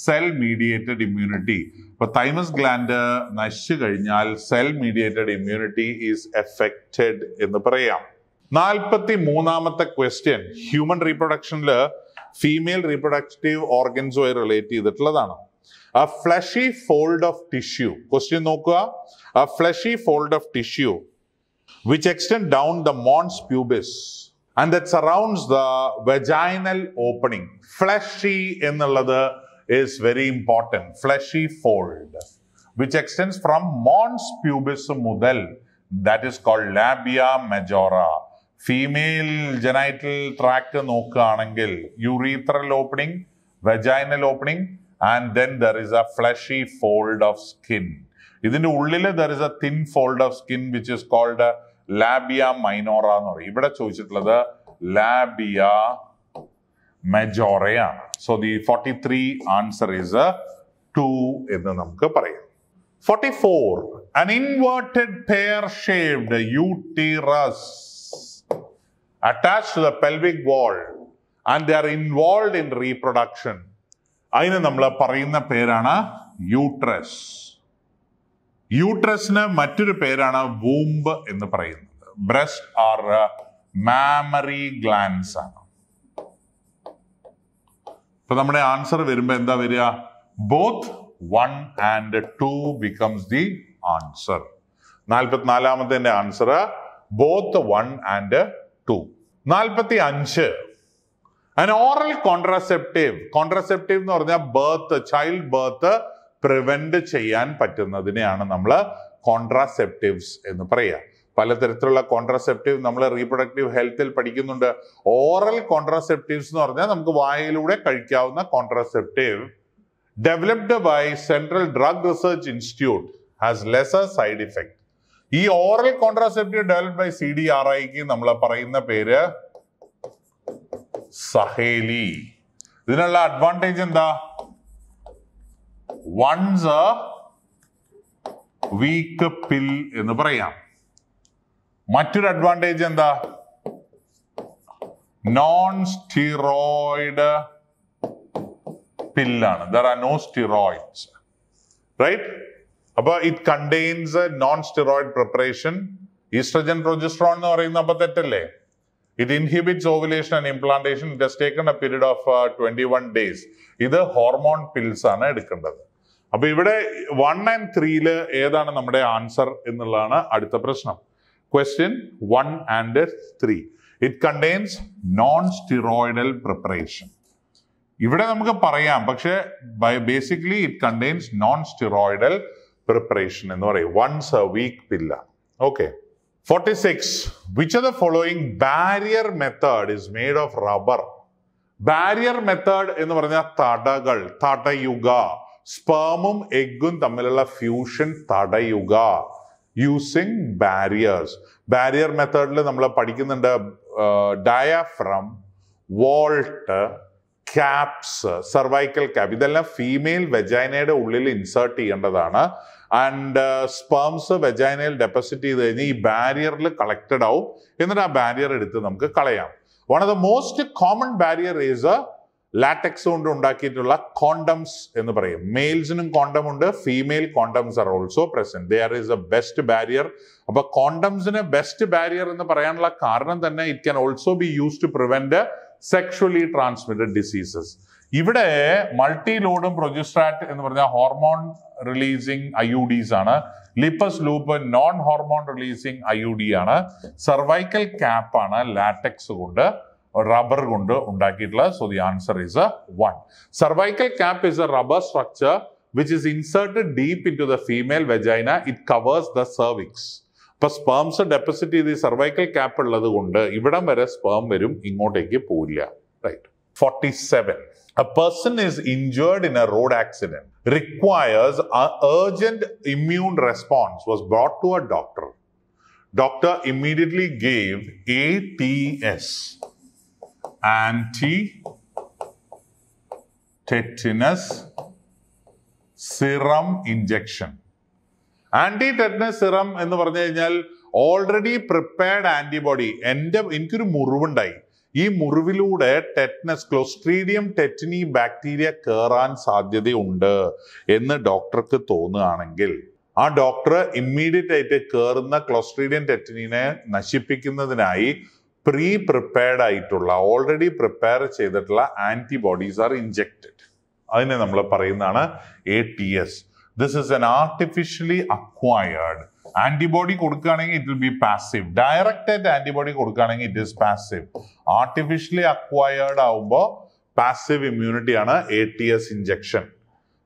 cell mediated immunity അപ്പൊ thymus gland നശിച്ചു കഴിഞ്ഞാൽ cell mediated immunity is affected എന്ന് പറയാം നാൽപ്പത്തി മൂന്നാമത്തെ ക്വസ്റ്റ്യൻ ഹ്യൂമൻ റീപ്രൊഡക്ഷനിൽ Female reproductive ഫീമെയിൽ റീപ്രൊഡക്റ്റീവ് ഓർഗൻസുമായി റിലേറ്റ് ചെയ്തിട്ടുള്ളതാണ് a fleshy fold of tissue question നോക്കുക A fleshy fold of tissue, which extend down the mons pubis and that surrounds the vaginal opening. Fleshy in the lather is very important. Fleshy fold which extends from mons pubis to മുതൽ that is called labia majora. Female genital tract നോക്കുകയാണെങ്കിൽ urethral opening vaginal opening and then there is a fleshy fold of skin ഇതിന്റെ ഉള്ളിൽ there is a thin fold of skin which is called labia minora എന്ന് പറയും ഇവിടെ ചോദിച്ചിട്ടുള്ളത് labia മെജോറയാണ് so the forty three answer is two എന്ന് നമുക്ക് പറയാം forty four an inverted pear shaped uterus attach to the pelvic wall and there involve in reproduction അതിന് നമ്മൾ പറയുന്ന പേരാണ് യൂട്രസ് യൂട്രസിന് മറ്റൊരു പേരാണ് വൂമ്പ് എന്ന് പറയുന്നത് ബ്രസ്റ്റ് ആർ മാമറി ഗ്ലാൻസ് ആണ് ഇപ്പൊ നമ്മുടെ ആൻസർ വരുമ്പോ എന്താ വരിക both one and two becomes the answer നാൽപ്പത്തിനാലാമത്തെ answer both one and two നാൽപ്പത്തി അഞ്ച് ആൻ ഓറൽ കോൺട്രാസെപ്റ്റീവ് കോൺട്രാസെപ്റ്റീവ് എന്ന് പറഞ്ഞാൽ ബർത്ത് ചൈൽഡ് ബർത്ത് പ്രിവെന്റ് ചെയ്യാൻ പറ്റുന്നതിനെയാണ് നമ്മൾ കോൺട്രാസെപ്റ്റീവ്സ് എന്ന് പറയുക പലതരത്തിലുള്ള കോൺട്രാസെപ്റ്റീവ് നമ്മൾ റീപ്രൊഡക്റ്റീവ് ഹെൽത്തിൽ പഠിക്കുന്നുണ്ട് ഓറൽ കോൺട്രാസെപ്റ്റീവ്സ് എന്ന് പറഞ്ഞാൽ നമുക്ക് വായയിലൂടെ കഴിക്കാവുന്ന contraceptive developed by central drug research institute has lesser side effect ഈ oral contraceptive developed by C D R ഐക്ക് നമ്മൾ പറയുന്ന പേര് സഹേലി ഇതിനുള്ള അഡ്വാൻറ്റേജ് എന്താ വൺസ് വീക്ക് പിൽ എന്ന് പറയാം മറ്റൊരു അഡ്വാൻറ്റേജ് എന്താ നോൺ സ്റ്റിറോയിഡ് പില്ലാണ് there are no steroids right അപ്പൊ it contains non steroid preparation estrogen progesterone എന്ന് പറയുന്ന അപ്പൊ തെറ്റല്ലേ it inhibits ovulation and implantation it taken a period of twenty one days ഇത് ഹോർമോൺ പിൽസ് ആണ് എടുക്കേണ്ടത് അപ്പൊ ഇവിടെ വൺ ആൻഡ് ത്രീയില് ഏതാണ് നമ്മുടെ ആൻസർ എന്നുള്ളതാണ് അടുത്ത പ്രശ്നം question one and three it contains non steroidal preparation ഇവിടെ നമുക്ക് പറയാം പക്ഷേ basically it contains non steroidal preparation എന്ന് പറയും വൺസ് എ വീക്ക് പില്ല okay forty six which are the following barrier method is made of rubber barrier method എന്ന് പറഞ്ഞാൽ തടകൾ തടയുക സ്പേമും എഗ്ഗും തമ്മിലുള്ള ഫ്യൂഷൻ തടയുക യൂസിങ് ബാരിയേഴ്സ് ബാരിയർ മെത്തേഡിൽ നമ്മൾ പഠിക്കുന്നുണ്ട് diaphragm vault caps cervical cap ഇതെല്ലാം ഫീമെയിൽ വെജൈനയുടെ ഉള്ളിൽ ഇൻസേർട്ട് ചെയ്യേണ്ടതാണ് ആൻഡ് സ്പേംസ് വെജൈനയിൽ ഡെപ്പോസിറ്റ് ചെയ്ത് കഴിഞ്ഞാൽ ഈ ബാരിയറിൽ കളക്റ്റഡ് ആവും എന്നിട്ട് ആ ബാരിയർ എടുത്ത് നമുക്ക് കളയാം one of the most common barrier is latex കൊണ്ട് ഉണ്ടാക്കിയിട്ടുള്ള കോണ്ടംസ് എന്ന് പറയും മെയിൽസിനും കോണ്ടം ഉണ്ട് female condoms are also present they are is a best barrier അപ്പൊ കോണ്ടംസിന് ബെസ്റ്റ് ബാരിയർ എന്ന് പറയാനുള്ള കാരണം തന്നെ it can also be use to prevent sexually transmitted diseases ഇവിടെ മൾട്ടി ലോഡും പ്രൊജിസ്ട്രാറ്റ് എന്ന് പറഞ്ഞാൽ hormone releasing I U Ds ആണ് Lippes loop non hormone releasing I U D ആണ് സർവൈക്കൽ ക്യാപ്പ് ആണ് ലാറ്റക്സ് കൊണ്ട് റബ്ബർ കൊണ്ട് ഉണ്ടാക്കിയിട്ടുള്ളത് so the answer is a one cervical cap is a rubber structure which is inserted deep in to the female vagina it covers the cervix ഇപ്പൊ sperms deposit ചെയ്ത് ഈ cervical cap ഉള്ളത് കൊണ്ട് ഇവിടം വരെ സ്പേം വരും ഇങ്ങോട്ടേക്ക് പോവില്ല right forty seven a person is injured in a road accident requires urgent immune response was brought to a doctor doctor immediately gave A T S anti tetanus serum injection anti tetanus serum എന്ന് പറഞ്ഞു കഴിഞ്ഞാൽ already prepared antibody എൻ്റെ എനിക്കൊരു മുറിവുണ്ടായി ഈ മുറിവിലൂടെ tetanus Clostridium tetani bacteria കയറാൻ സാധ്യതയുണ്ട് എന്ന് ഡോക്ടർക്ക് തോന്നുകയാണെങ്കിൽ ആ ഡോക്ടർ ഇമ്മീഡിയറ്റ് ആയിട്ട് കയറുന്ന ക്ലോസ്ട്രീഡിയം ടെറ്റനിനെ നശിപ്പിക്കുന്നതിനായി പ്രീ പ്രിപ്പയർഡ് ആയിട്ടുള്ള ഓൾറെഡി പ്രിപ്പയർ ചെയ്തിട്ടുള്ള ആന്റിബോഡീസ് ആർ ഇഞ്ചെക്റ്റഡ് അതിനെ നമ്മൾ പറയുന്നതാണ് A T S this is an artificially acquired antibody കൊടുക്കുകയാണെങ്കിൽ it will be passive direct ആയിട്ട് ആന്റിബോഡി കൊടുക്കുകയാണെങ്കിൽ it is passive artificially acquired ആവുമ്പോൾ പാസീവ് ഇമ്മ്യൂണിറ്റി ആണ് എ ടി എസ് ഇഞ്ചക്ഷൻ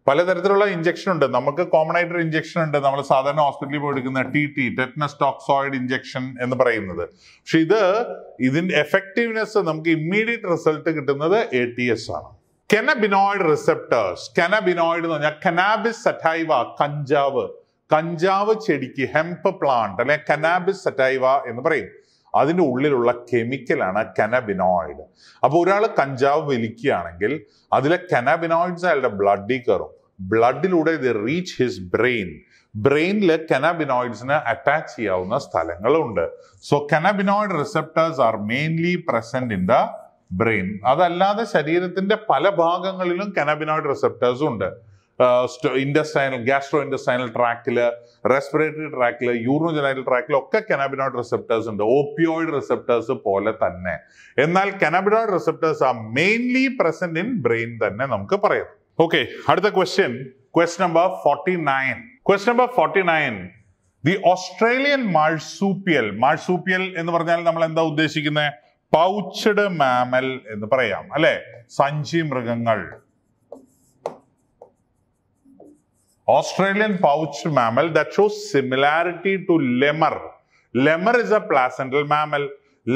പലതരത്തിലുള്ള ഇഞ്ചക്ഷൻ ഉണ്ട് നമുക്ക് കോമൺ ആയിട്ടൊരു ഇഞ്ചക്ഷൻ ഉണ്ട് നമ്മൾ സാധാരണ ഹോസ്പിറ്റലിൽ പോയി എടുക്കുന്ന T T tetanus toxoid injection എന്ന് പറയുന്നത് പക്ഷെ ഇത് ഇതിന്റെ എഫക്റ്റീവ്നെസ് നമുക്ക് ഇമ്മീഡിയറ്റ് റിസൾട്ട് കിട്ടുന്നത് എ ടി എസ് ആണ് കെനബിനോയിഡ് റിസെപ്റ്റേഴ്സ് കെനബിനോയിഡ് എന്ന് പറഞ്ഞാൽ കനാബിസ് സറ്റൈവ കഞ്ചാവ് കഞ്ചാവ് ചെടിക്ക് ഹെംപ് പ്ലാന്റ് അല്ലെ കനാബിസ് സറ്റൈവ എന്ന് പറയും അതിൻ്റെ ഉള്ളിലുള്ള കെമിക്കലാണ് കനബിനോയിഡ് അപ്പോൾ ഒരാൾ കഞ്ചാവ് വലിക്കുകയാണെങ്കിൽ അതിലെ കനബിനോയിഡ്സ് അയാളുടെ ബ്ലഡിൽ കയറും ബ്ലഡിലൂടെ ഇത് റീച്ച് ഹിസ് ബ്രെയിൻ ബ്രെയിനിൽ കനബിനോയിഡ്സിന് അറ്റാച്ച് ചെയ്യാവുന്ന സ്ഥലങ്ങളുണ്ട് so cannabinoid receptors are mainly present in the brain അതല്ലാതെ ശരീരത്തിന്റെ പല ഭാഗങ്ങളിലും കനബിനോയിഡ് റിസപ്റ്റേഴ്സ് ഉണ്ട് ഇൻഡസ്റ്റൈനൽ ഗ്യാസ്ട്രോ ഇൻഡസ്റ്റൈനൽ ട്രാക്കില് റെസ്പിറേറ്ററി ട്രാക്കില് യൂറിനോജനൈൽ ട്രാക്കില് ഒക്കെ കനാബിനോയിഡ് റിസപ്റ്റേഴ്സ് ഉണ്ട് ഓപ്പിയോയിഡ് റിസപ്റ്റേഴ്സ് പോലെ തന്നെ എന്നാൽ cannabinoid receptors are mainly present in brain തന്നെ നമുക്ക് പറയാം ഓക്കെ അടുത്ത question quest number forty nine quest number forty nine the Australian marsupial marsupial എന്ന് പറഞ്ഞാൽ നമ്മൾ എന്താ ഉദ്ദേശിക്കുന്നത് പൗച്ചഡ് മാമൽ എന്ന് പറയാം അല്ലെ സഞ്ചി മൃഗങ്ങൾ Australian pouch mammal that shows similarity to lemur lemur is a placental mammal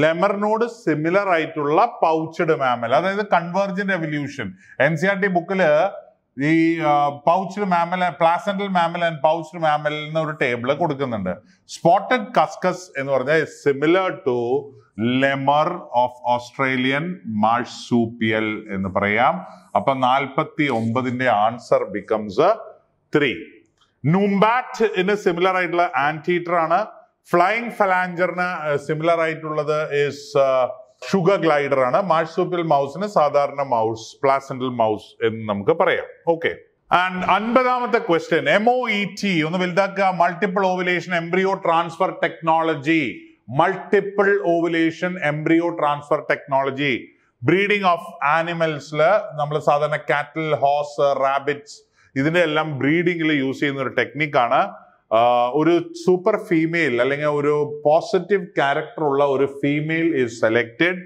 ലെമറിനോട് സിമിലർ ആയിട്ടുള്ള പൗച്ചഡ് മാമൽ അതായത് convergent evolution N C R T ബുക്കില് ഈ pouched mammal placental mammal and pouched mammal എന്ന ഒരു ടേബിൾ കൊടുക്കുന്നുണ്ട് സ്പോട്ടഡ് കസ്കസ് എന്ന് പറഞ്ഞാൽ similar to lemur of Australian marsupial എന്ന് പറയാം അപ്പൊ നാൽപ്പത്തി ഒമ്പതിന്റെ ആൻസർ ബിക്കംസ് ത്രീ ഇന് സിമിലർ ആയിട്ടുള്ള ആന്റീറ്റർ ആണ് ഫ്ലൈങ് ഫലാഞ്ചറിന് സിമിലർ ആയിട്ടുള്ളത് ഇസ് ഷുഗർ ഗ്ലൈഡർ ആണ് മാഴ്സൂപ്പിൽ മൗസിന് സാധാരണ മൗസ് പ്ലാസന്റൽ മൗസ് എന്ന് നമുക്ക് പറയാം ഓക്കെ ആൻഡ് അൻപതാമത്തെ ക്വസ്റ്റ്യൻ എംഒഇ ടി ഒന്ന് വലുതാക്കുക multiple ovulation embryo transfer technology multiple ovulation embryo transfer technology breeding of ആനിമൽസിൽ നമ്മൾ സാധാരണ കാറ്റിൽ ഹോസ് റാബിറ്റ്സ് ഇതിൻ്റെ എല്ലാം ബ്രീഡിങ്ങിൽ യൂസ് ചെയ്യുന്ന ഒരു ടെക്നിക്കാണ് ഒരു സൂപ്പർ ഫീമെയിൽ അല്ലെങ്കിൽ ഒരു പോസിറ്റീവ് ക്യാരക്ടർ ഉള്ള ഒരു female is selected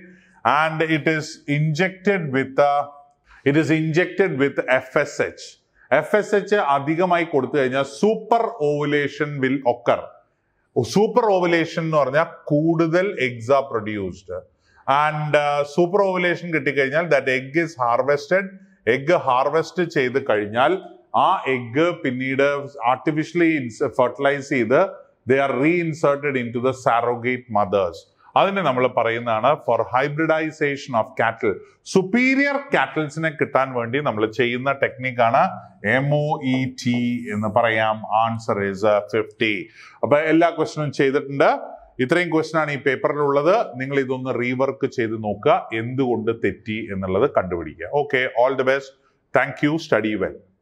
and it is injected with it is injected with F S H F S H അധികമായി കൊടുത്തു കഴിഞ്ഞാൽ super ovulation will occur super ovulation എന്ന് പറഞ്ഞാൽ കൂടുതൽ eggs are produced and super ovulation കിട്ടിക്കഴിഞ്ഞാൽ that egg is harvested egg harvest ചെയ്ത് കഴിഞ്ഞാൽ ആ എഗ് പിന്നീട് ആർട്ടിഫിഷ്യലി ഫെർട്ടിലൈസ് ചെയ്ത് they are inserted in to the surrogate mothers അതിനെ നമ്മൾ പറയുന്നതാണ് for hybridisation of cattle superior കാറ്റൽസിനെ കിട്ടാൻ വേണ്ടി നമ്മൾ ചെയ്യുന്ന ടെക്നിക്കാണ് എം ഒ ഇ ടി എന്ന് പറയാം ആൻസർ ഈസ് ഫിഫ്റ്റി അപ്പൊ എല്ലാ ക്വസ്റ്റനും ചെയ്തിട്ടുണ്ട് ഇത്രയും ക്വസ്റ്റൻ ആണ് ഈ പേപ്പറിലുള്ളത് നിങ്ങൾ ഇതൊന്ന് റീവർക്ക് ചെയ്ത് നോക്കുക എന്തുകൊണ്ട് തെറ്റി എന്നുള്ളത് കണ്ടുപിടിക്കുക okay all the best thank you study well